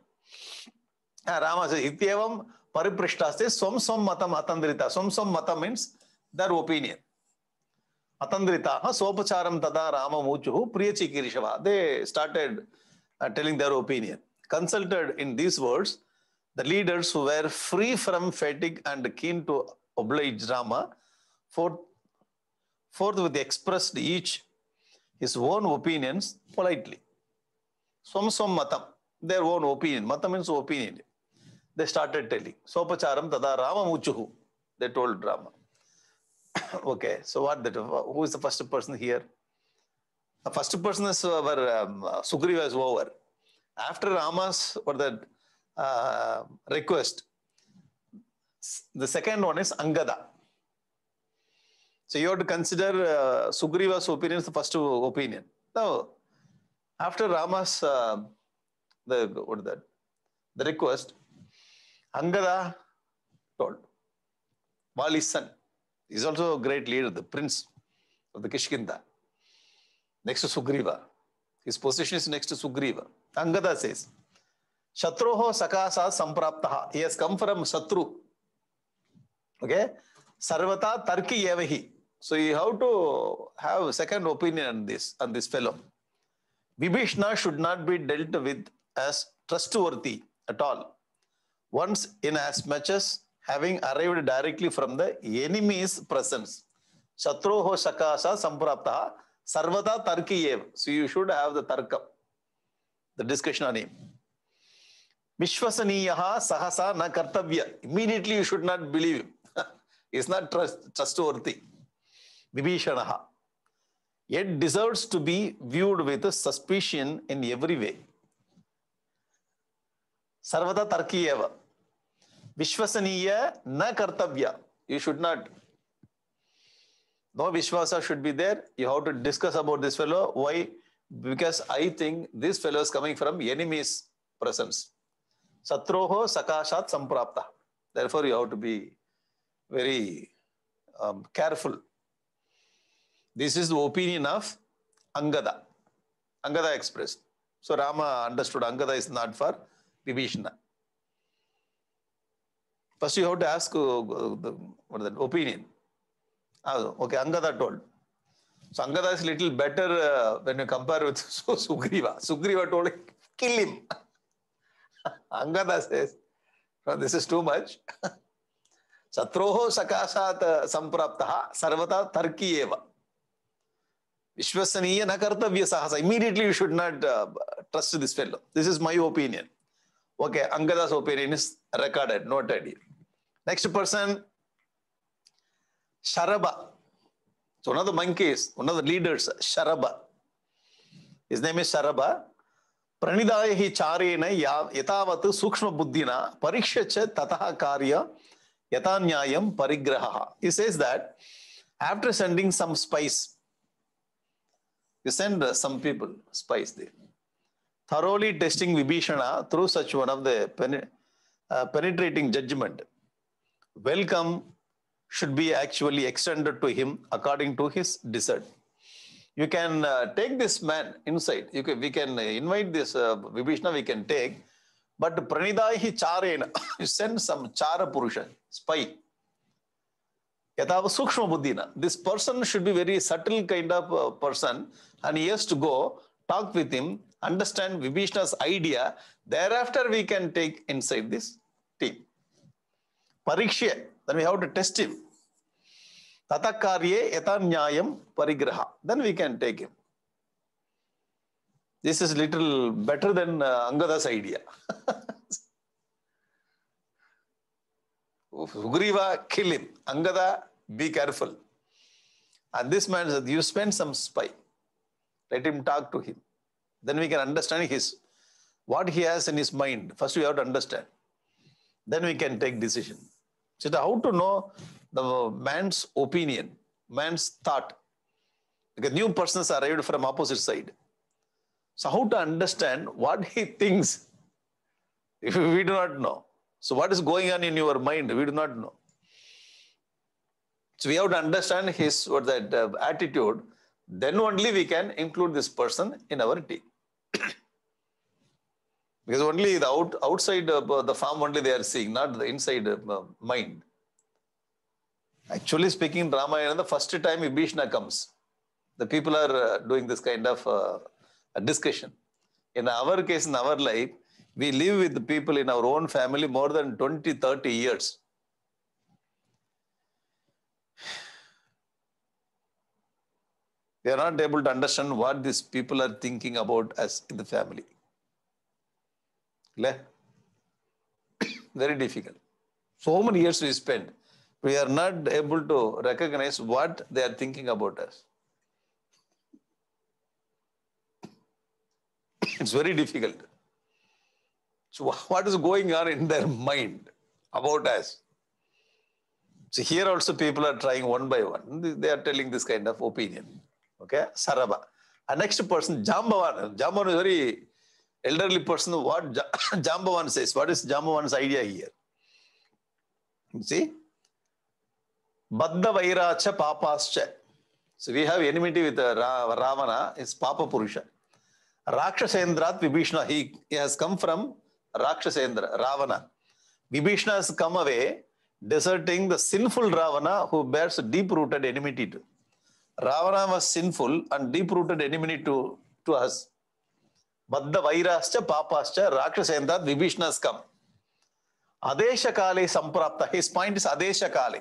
Speaker 1: Rama says, Ityevam pariprishtaste swam swam matam atandrita. Swam swam matam means their opinion. Atandritaha Sopacharam Tata Ramamuchuhu Priyachikirishava. They started uh, telling their opinion. Consulted in these words, the leaders who were free from fatigue and keen to oblige Rama, forth, forthwith expressed each his own opinions politely. Swam swam matam, their own opinion. Matam means opinion. They started telling. Sopacharam tada Rama Muchuhu. They told Rama. [COUGHS] okay, so what Who is the first person here? The first person is our um, Sugriva is over. After Rama's or the uh, request, the second one is Angada. So you have to consider uh, Sugriva's opinion is the first opinion. Now, after Rama's uh, the what is that? The request, Angada told Vali's son. He's also a great leader, the prince of the Kishkinda, next to Sugriva. His position is next to Sugriva. Angada says, Shatruho Sakasa Sampraptaha. He has come from Shatru. Okay? Sarvata Tarki Yevahi. So you have to have a second opinion on this, on this fellow. Vibhishna should not be dealt with as trustworthy at all. Once in as much as having arrived directly from the enemy's presence. Shatroho Shakasha Sampraptaha Sarvata Tarkiyev. So you should have the Tarka, the discussion name. Vishwasaniyaha Sahasa na Kartavya. Immediately you should not believe him. [LAUGHS] He's not trust, trustworthy. Vibhishanaha. Yet deserves to be viewed with a suspicion in every way. Sarvata Tarkiyeva. विश्वसनीय न कर्तव्य you should not no विश्वास should be there you have to discuss about this fellow why because I think this fellow is coming from enemy's presence शत्रो हो सकाशात संप्राप्त there you have to be very careful this is the opinion of Angad Angad express so Ram understood Angad is not for Vibhishan First, you have to ask uh, the, what is that, opinion. okay, Angada told. So Angada is little better uh, when you compare with so [LAUGHS] Sugriva. Sugriva told him, kill him. [LAUGHS] Angada says, no, this is too much. Satroho [LAUGHS] sakasat uh, sampraptaha sarvata tarki eva. Vishwasaniya na sahasa. Immediately you should not uh, trust this fellow. This is my opinion. Okay, Angada's opinion is recorded, noted here. Next person, Sharaba. So one of the monkeys, one of the leaders, Sharaba. His name is Sharaba. प्रणिदाय हि चारेण या sukshma सूक्ष्म बुद्धिना परीक्ष च ततः कार्य यथा न्यायम परिग्रह he says that after sending some spice you send some people spice there thoroughly testing vibhishana through such one of the pen, uh, penetrating judgment welcome should be actually extended to him according to his desert. You can uh, take this man inside. You can, we can uh, invite this uh, Vibhishna, we can take. But pranidaihi charena, [COUGHS] send some chara purusha, spy. This person should be very subtle kind of uh, person. And he has to go, talk with him, understand Vibhishna's idea. Thereafter, we can take inside this team. Parikshya. Then we have to test him. Tatakarye etanyayam parigraha. Then we can take him. This is little better than uh, Angada's idea. Sugriva, [LAUGHS] kill him. Angada, be careful. And this man said, you spend some spy. Let him talk to him. Then we can understand his what he has in his mind. First, we have to understand. Then we can take decision. So how to know the man's opinion, man's thought. Because new persons arrived from opposite side. So how to understand what he thinks? we do not know. So what is going on in your mind? We do not know. So we have to understand his or that uh, attitude. Then only we can include this person in our team. [COUGHS] because only the out, outside uh, the farm only they are seeing not the inside uh, mind actually speaking ramayana the first time vibhishna comes the people are uh, doing this kind of uh, discussion in our case in our life we live with the people in our own family more than 20 30 years we are not able to understand what these people are thinking about as in the family very difficult. So many years we spend. We are not able to recognize what they are thinking about us. It's very difficult. So, what is going on in their mind about us? So, here also people are trying one by one. They are telling this kind of opinion. Okay? Saraba. And next person, Jambavan. Jambavan is very elderly person what [COUGHS] Jambavan says. What is Jambavan's idea here? See? Badda Vairacha Papascha. So we have enmity with uh, Ravana, is Papa Purusha. Rakshasendrat Vibhishna, he, he has come from Rakshasendra, Ravana. Vibhishna has come away, deserting the sinful Ravana who bears deep rooted enmity to. Ravana was sinful and deep rooted enmity to, to us. బద్ధ వైరాశ్చ పాపాశ్చ రాక్షసేంద్రాత్ విభీషణస్ come అదేశకాలే సంప్రాప్త his point is అదేశకాలే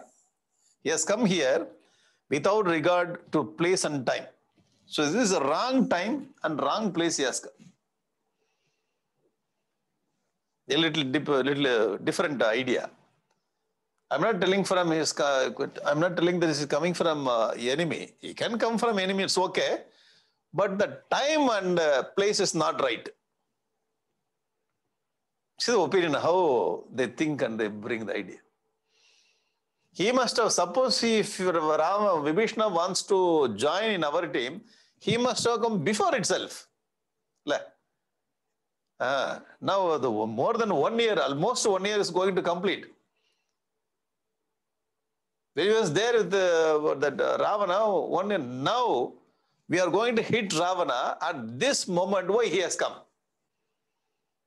Speaker 1: he's come here without regard to place and time so this is wrong time and wrong place he's come a little dip, little uh, different idea. I'm not telling from his. I'm not telling that he's coming from uh, enemy. He can come from enemy. It's okay. but the time and uh, place is not right. See the opinion, how they think and they bring the idea. He must have, suppose if Rama Vibhishna wants to join in our team, he must have come before itself. Uh, now, the, more than one year, almost one year is going to complete. When he was there with the, uh, that uh, Ravana, one year, now we are going to hit Ravana at this moment why he has come.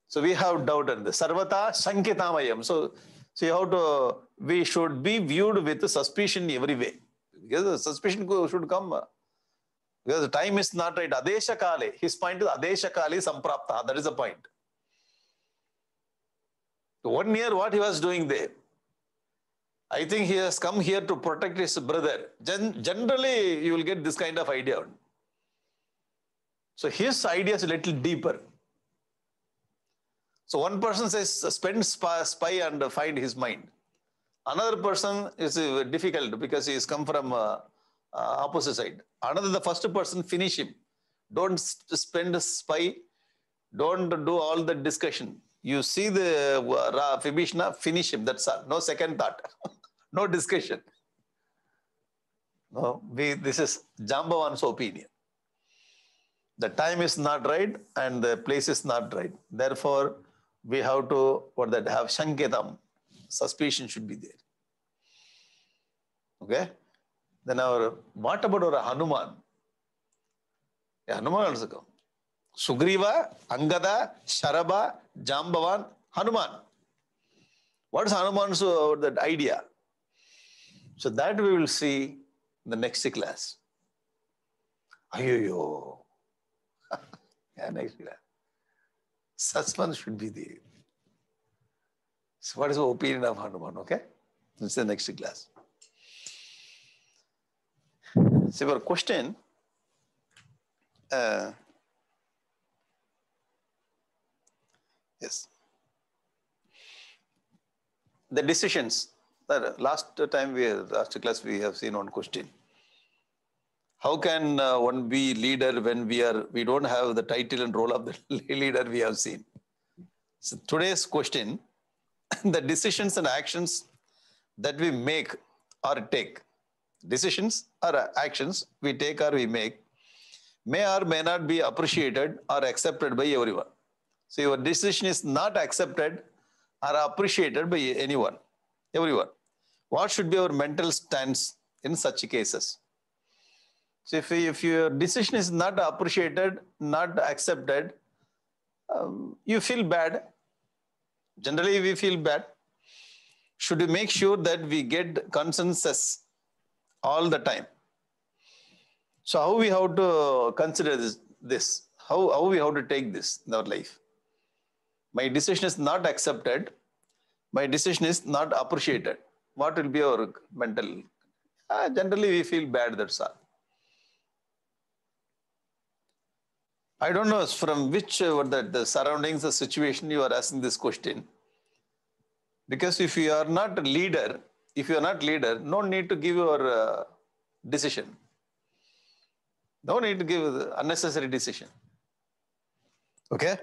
Speaker 1: So we have doubt on this. Sarvata Sankitamayam. So see how to we should be viewed with suspicion every way. Because suspicion should come. Uh, because the time is not right. Adesha Kale. His point is Adesha Kale Samprapta. That is the point. one year what he was doing there. I think he has come here to protect his brother. Gen generally, you will get this kind of idea. So his idea is a little deeper. So one person says, spend spy, and find his mind. Another person is difficult because he has come from uh, uh, opposite side. Another, the first person, finish him. Don't spend spy. Don't do all the discussion. You see the uh, Vibhishna, finish him. That's all. No second thought. [LAUGHS] no discussion. No, we, this is Jambavan's opinion the time is not right and the place is not right. Therefore, we have to what that have shanketam. Suspicion should be there. Okay. Then our what about our Hanuman? Yeah, Hanuman also come. Sugriva, Angada, Sharaba, Jambavan, Hanuman. What is Hanuman's uh, that idea? So that we will see in the next class. Ayyoyo. Next Aishwarya. Such one should be the. So, what is the opinion of Hanuman? Okay? is the next class. So, your question. Uh, yes. The decisions. The Last time we last class we have seen one question how can uh, one be leader when we are we don't have the title and role of the [LAUGHS] leader we have seen so today's question [LAUGHS] the decisions and actions that we make or take decisions or uh, actions we take or we make may or may not be appreciated or accepted by everyone so your decision is not accepted or appreciated by anyone everyone what should be our mental stance in such cases so if, if your decision is not appreciated, not accepted, um, you feel bad. Generally, we feel bad. Should we make sure that we get consensus all the time? So how we have to consider this? this? How, how we have to take this in our life? My decision is not accepted. My decision is not appreciated. What will be our mental? Uh, generally, we feel bad, that's all I don't know from which uh, the surroundings, the situation you are asking this question. Because if you are not a leader, if you are not leader, no need to give your uh, decision. No need to give unnecessary decision. Okay?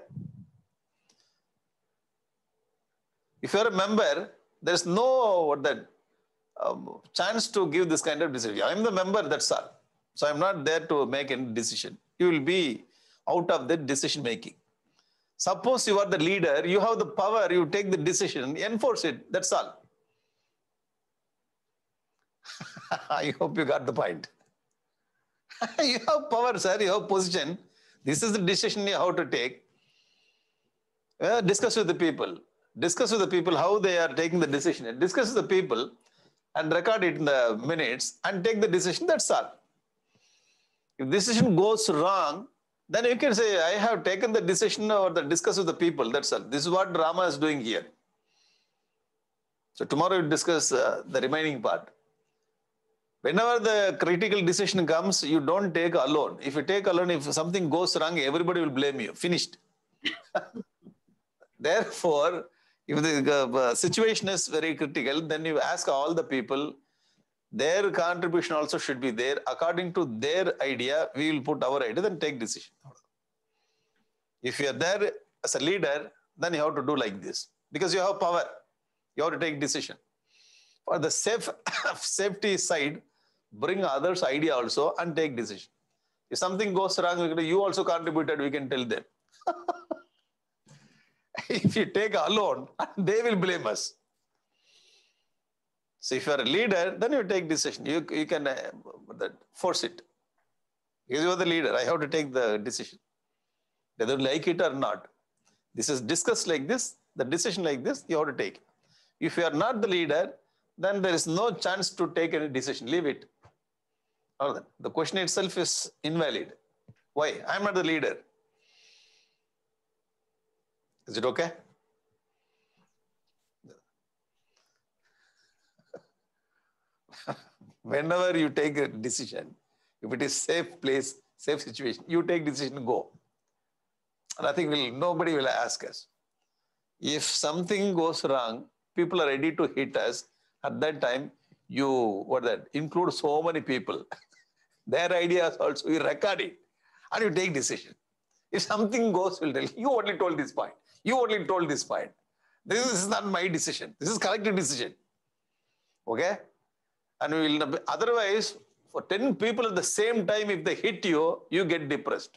Speaker 1: If you are a member, there is no what that um, chance to give this kind of decision. I am the member, that's all. So I'm not there to make any decision. You will be out of the decision making. Suppose you are the leader, you have the power, you take the decision, enforce it. That's all. [LAUGHS] I hope you got the point. [LAUGHS] you have power, sir, you have position. This is the decision you have to take. Uh, discuss with the people. Discuss with the people how they are taking the decision. Discuss with the people and record it in the minutes and take the decision. That's all. If decision goes wrong, then you can say, I have taken the decision or the discuss with the people. That's all. This is what Rama is doing here. So tomorrow we discuss uh, the remaining part. Whenever the critical decision comes, you don't take alone. If you take alone, if something goes wrong, everybody will blame you. Finished. [LAUGHS] Therefore, if the uh, situation is very critical, then you ask all the people their contribution also should be there. According to their idea, we will put our idea, then take decision. If you are there as a leader, then you have to do like this because you have power. You have to take decision. For the safe [COUGHS] safety side, bring others' idea also and take decision. If something goes wrong, you also contributed, we can tell them. [LAUGHS] if you take alone, [LAUGHS] they will blame us. So if you are a leader, then you take decision. You, you can uh, force it. Because you are the leader, I have to take the decision. Whether you like it or not. This is discussed like this, the decision like this, you have to take. If you are not the leader, then there is no chance to take any decision. Leave it. Or The question itself is invalid. Why? I am not the leader. Is it okay? whenever you take a decision, if it is safe place, safe situation, you take decision, go. Nothing will, nobody will ask us. If something goes wrong, people are ready to hit us. At that time, you, what that, include so many people. [LAUGHS] Their ideas also, you record it and you take decision. If something goes, will tell you, you only told this point. You only told this point. This is not my decision. This is correct decision. Okay? and we will not otherwise for 10 people at the same time if they hit you you get depressed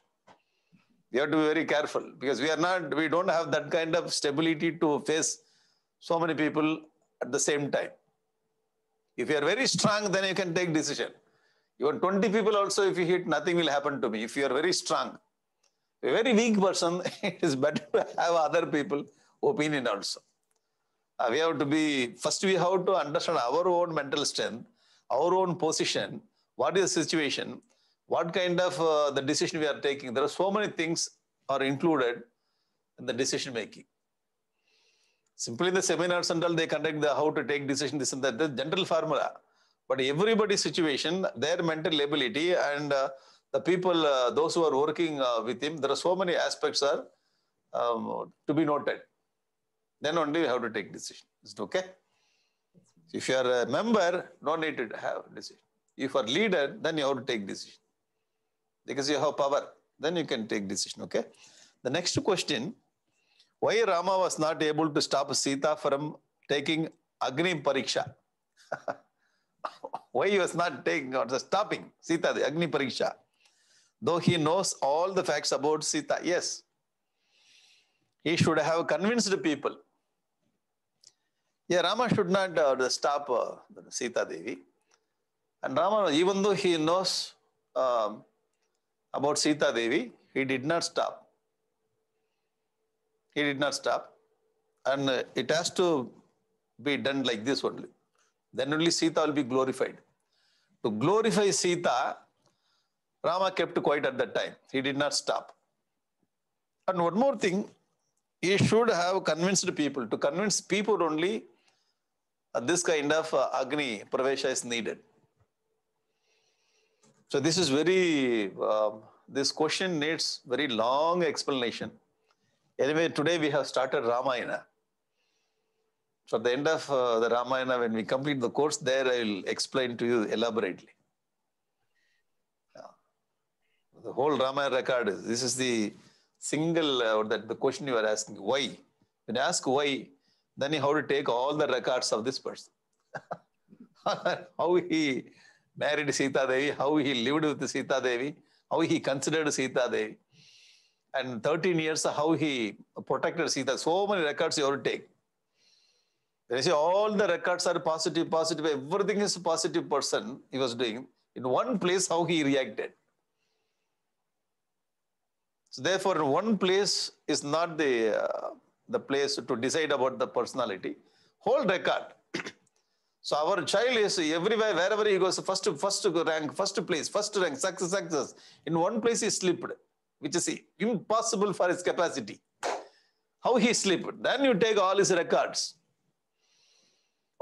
Speaker 1: you have to be very careful because we are not we don't have that kind of stability to face so many people at the same time if you are very strong then you can take decision even 20 people also if you hit nothing will happen to me if you are very strong a very weak person [LAUGHS] it is better to have other people opinion also uh, we have to be, first we have to understand our own mental strength, our own position, what is the situation, what kind of uh, the decision we are taking. There are so many things are included in the decision making. Simply in the seminars and all they conduct the how to take decision, this and that, the general formula. But everybody's situation, their mental ability and uh, the people, uh, those who are working uh, with him, there are so many aspects are um, to be noted. Then only we have to take decision. Is it okay? If you are a member, no need to have decision. If you are leader, then you have to take decision. Because you have power, then you can take decision, okay? The next question, why Rama was not able to stop Sita from taking Agni Pariksha? [LAUGHS] why he was not taking or stopping Sita, the Agni Pariksha? Though he knows all the facts about Sita, yes. He should have convinced people yeah, Rama should not uh, stop uh, Sita Devi. And Rama, even though he knows um, about Sita Devi, he did not stop. He did not stop. And uh, it has to be done like this only. Then only Sita will be glorified. To glorify Sita, Rama kept quiet at that time. He did not stop. And one more thing, he should have convinced people. To convince people only, uh, this kind of uh, Agni Pravesha is needed. So this is very, um, this question needs very long explanation. Anyway, today we have started Ramayana. So at the end of uh, the Ramayana, when we complete the course, there I will explain to you elaborately. Yeah. The whole Ramayana record is, this is the single, uh, or that the question you are asking, why? When you ask why, then you have to take all the records of this person. [LAUGHS] how he married Sita Devi, how he lived with Sita Devi, how he considered Sita Devi, and 13 years how he protected Sita. So many records you have to take. They say all the records are positive, positive, everything is positive person he was doing. In one place, how he reacted. So therefore, one place is not the uh, the place to decide about the personality. Hold record. [CLEARS THROAT] so our child is everywhere, wherever he goes, first first rank, first place, first rank, success, success. In one place he slipped, which is impossible for his capacity. How he slipped? Then you take all his records.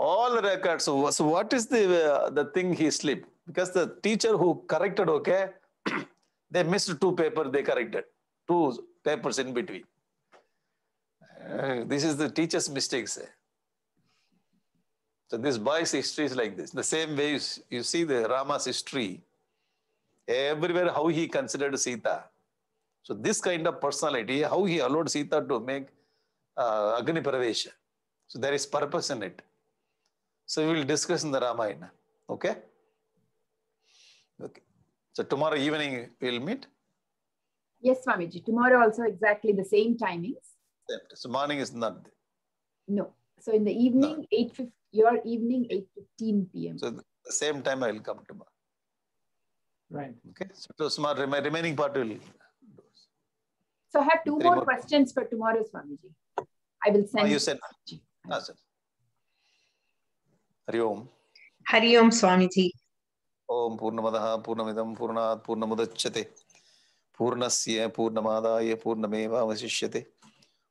Speaker 1: All the records. So, so what is the uh, the thing he slipped? Because the teacher who corrected, okay, [CLEARS THROAT] they missed two paper, they corrected two papers in between this is the teacher's mistakes. So this boy's history is like this. The same way you, you see the Rama's history, everywhere how he considered Sita. So this kind of personality, how he allowed Sita to make uh, Agni Pravesha. So there is purpose in it. So we will discuss in the Ramayana. Okay? Okay. So tomorrow evening we'll meet. Yes, Swamiji. Tomorrow also exactly the same timings exempt. So morning is not there. No. So in the evening, no. 8 your evening, 8.15 p.m. So the same time I will come tomorrow. Right. Okay. So tomorrow, my remaining part will. So I have two more, more, questions for tomorrow, Swamiji. I will send. Oh, you said. Ah, sir. Hari Om. Hari Om, Swamiji. ओम पूर्णमद पूर्णमिदम पूर्णा पूर्णमुदच्यते पूर्णस्य पूर्णमादाय पूर्णमेवावशिष्यते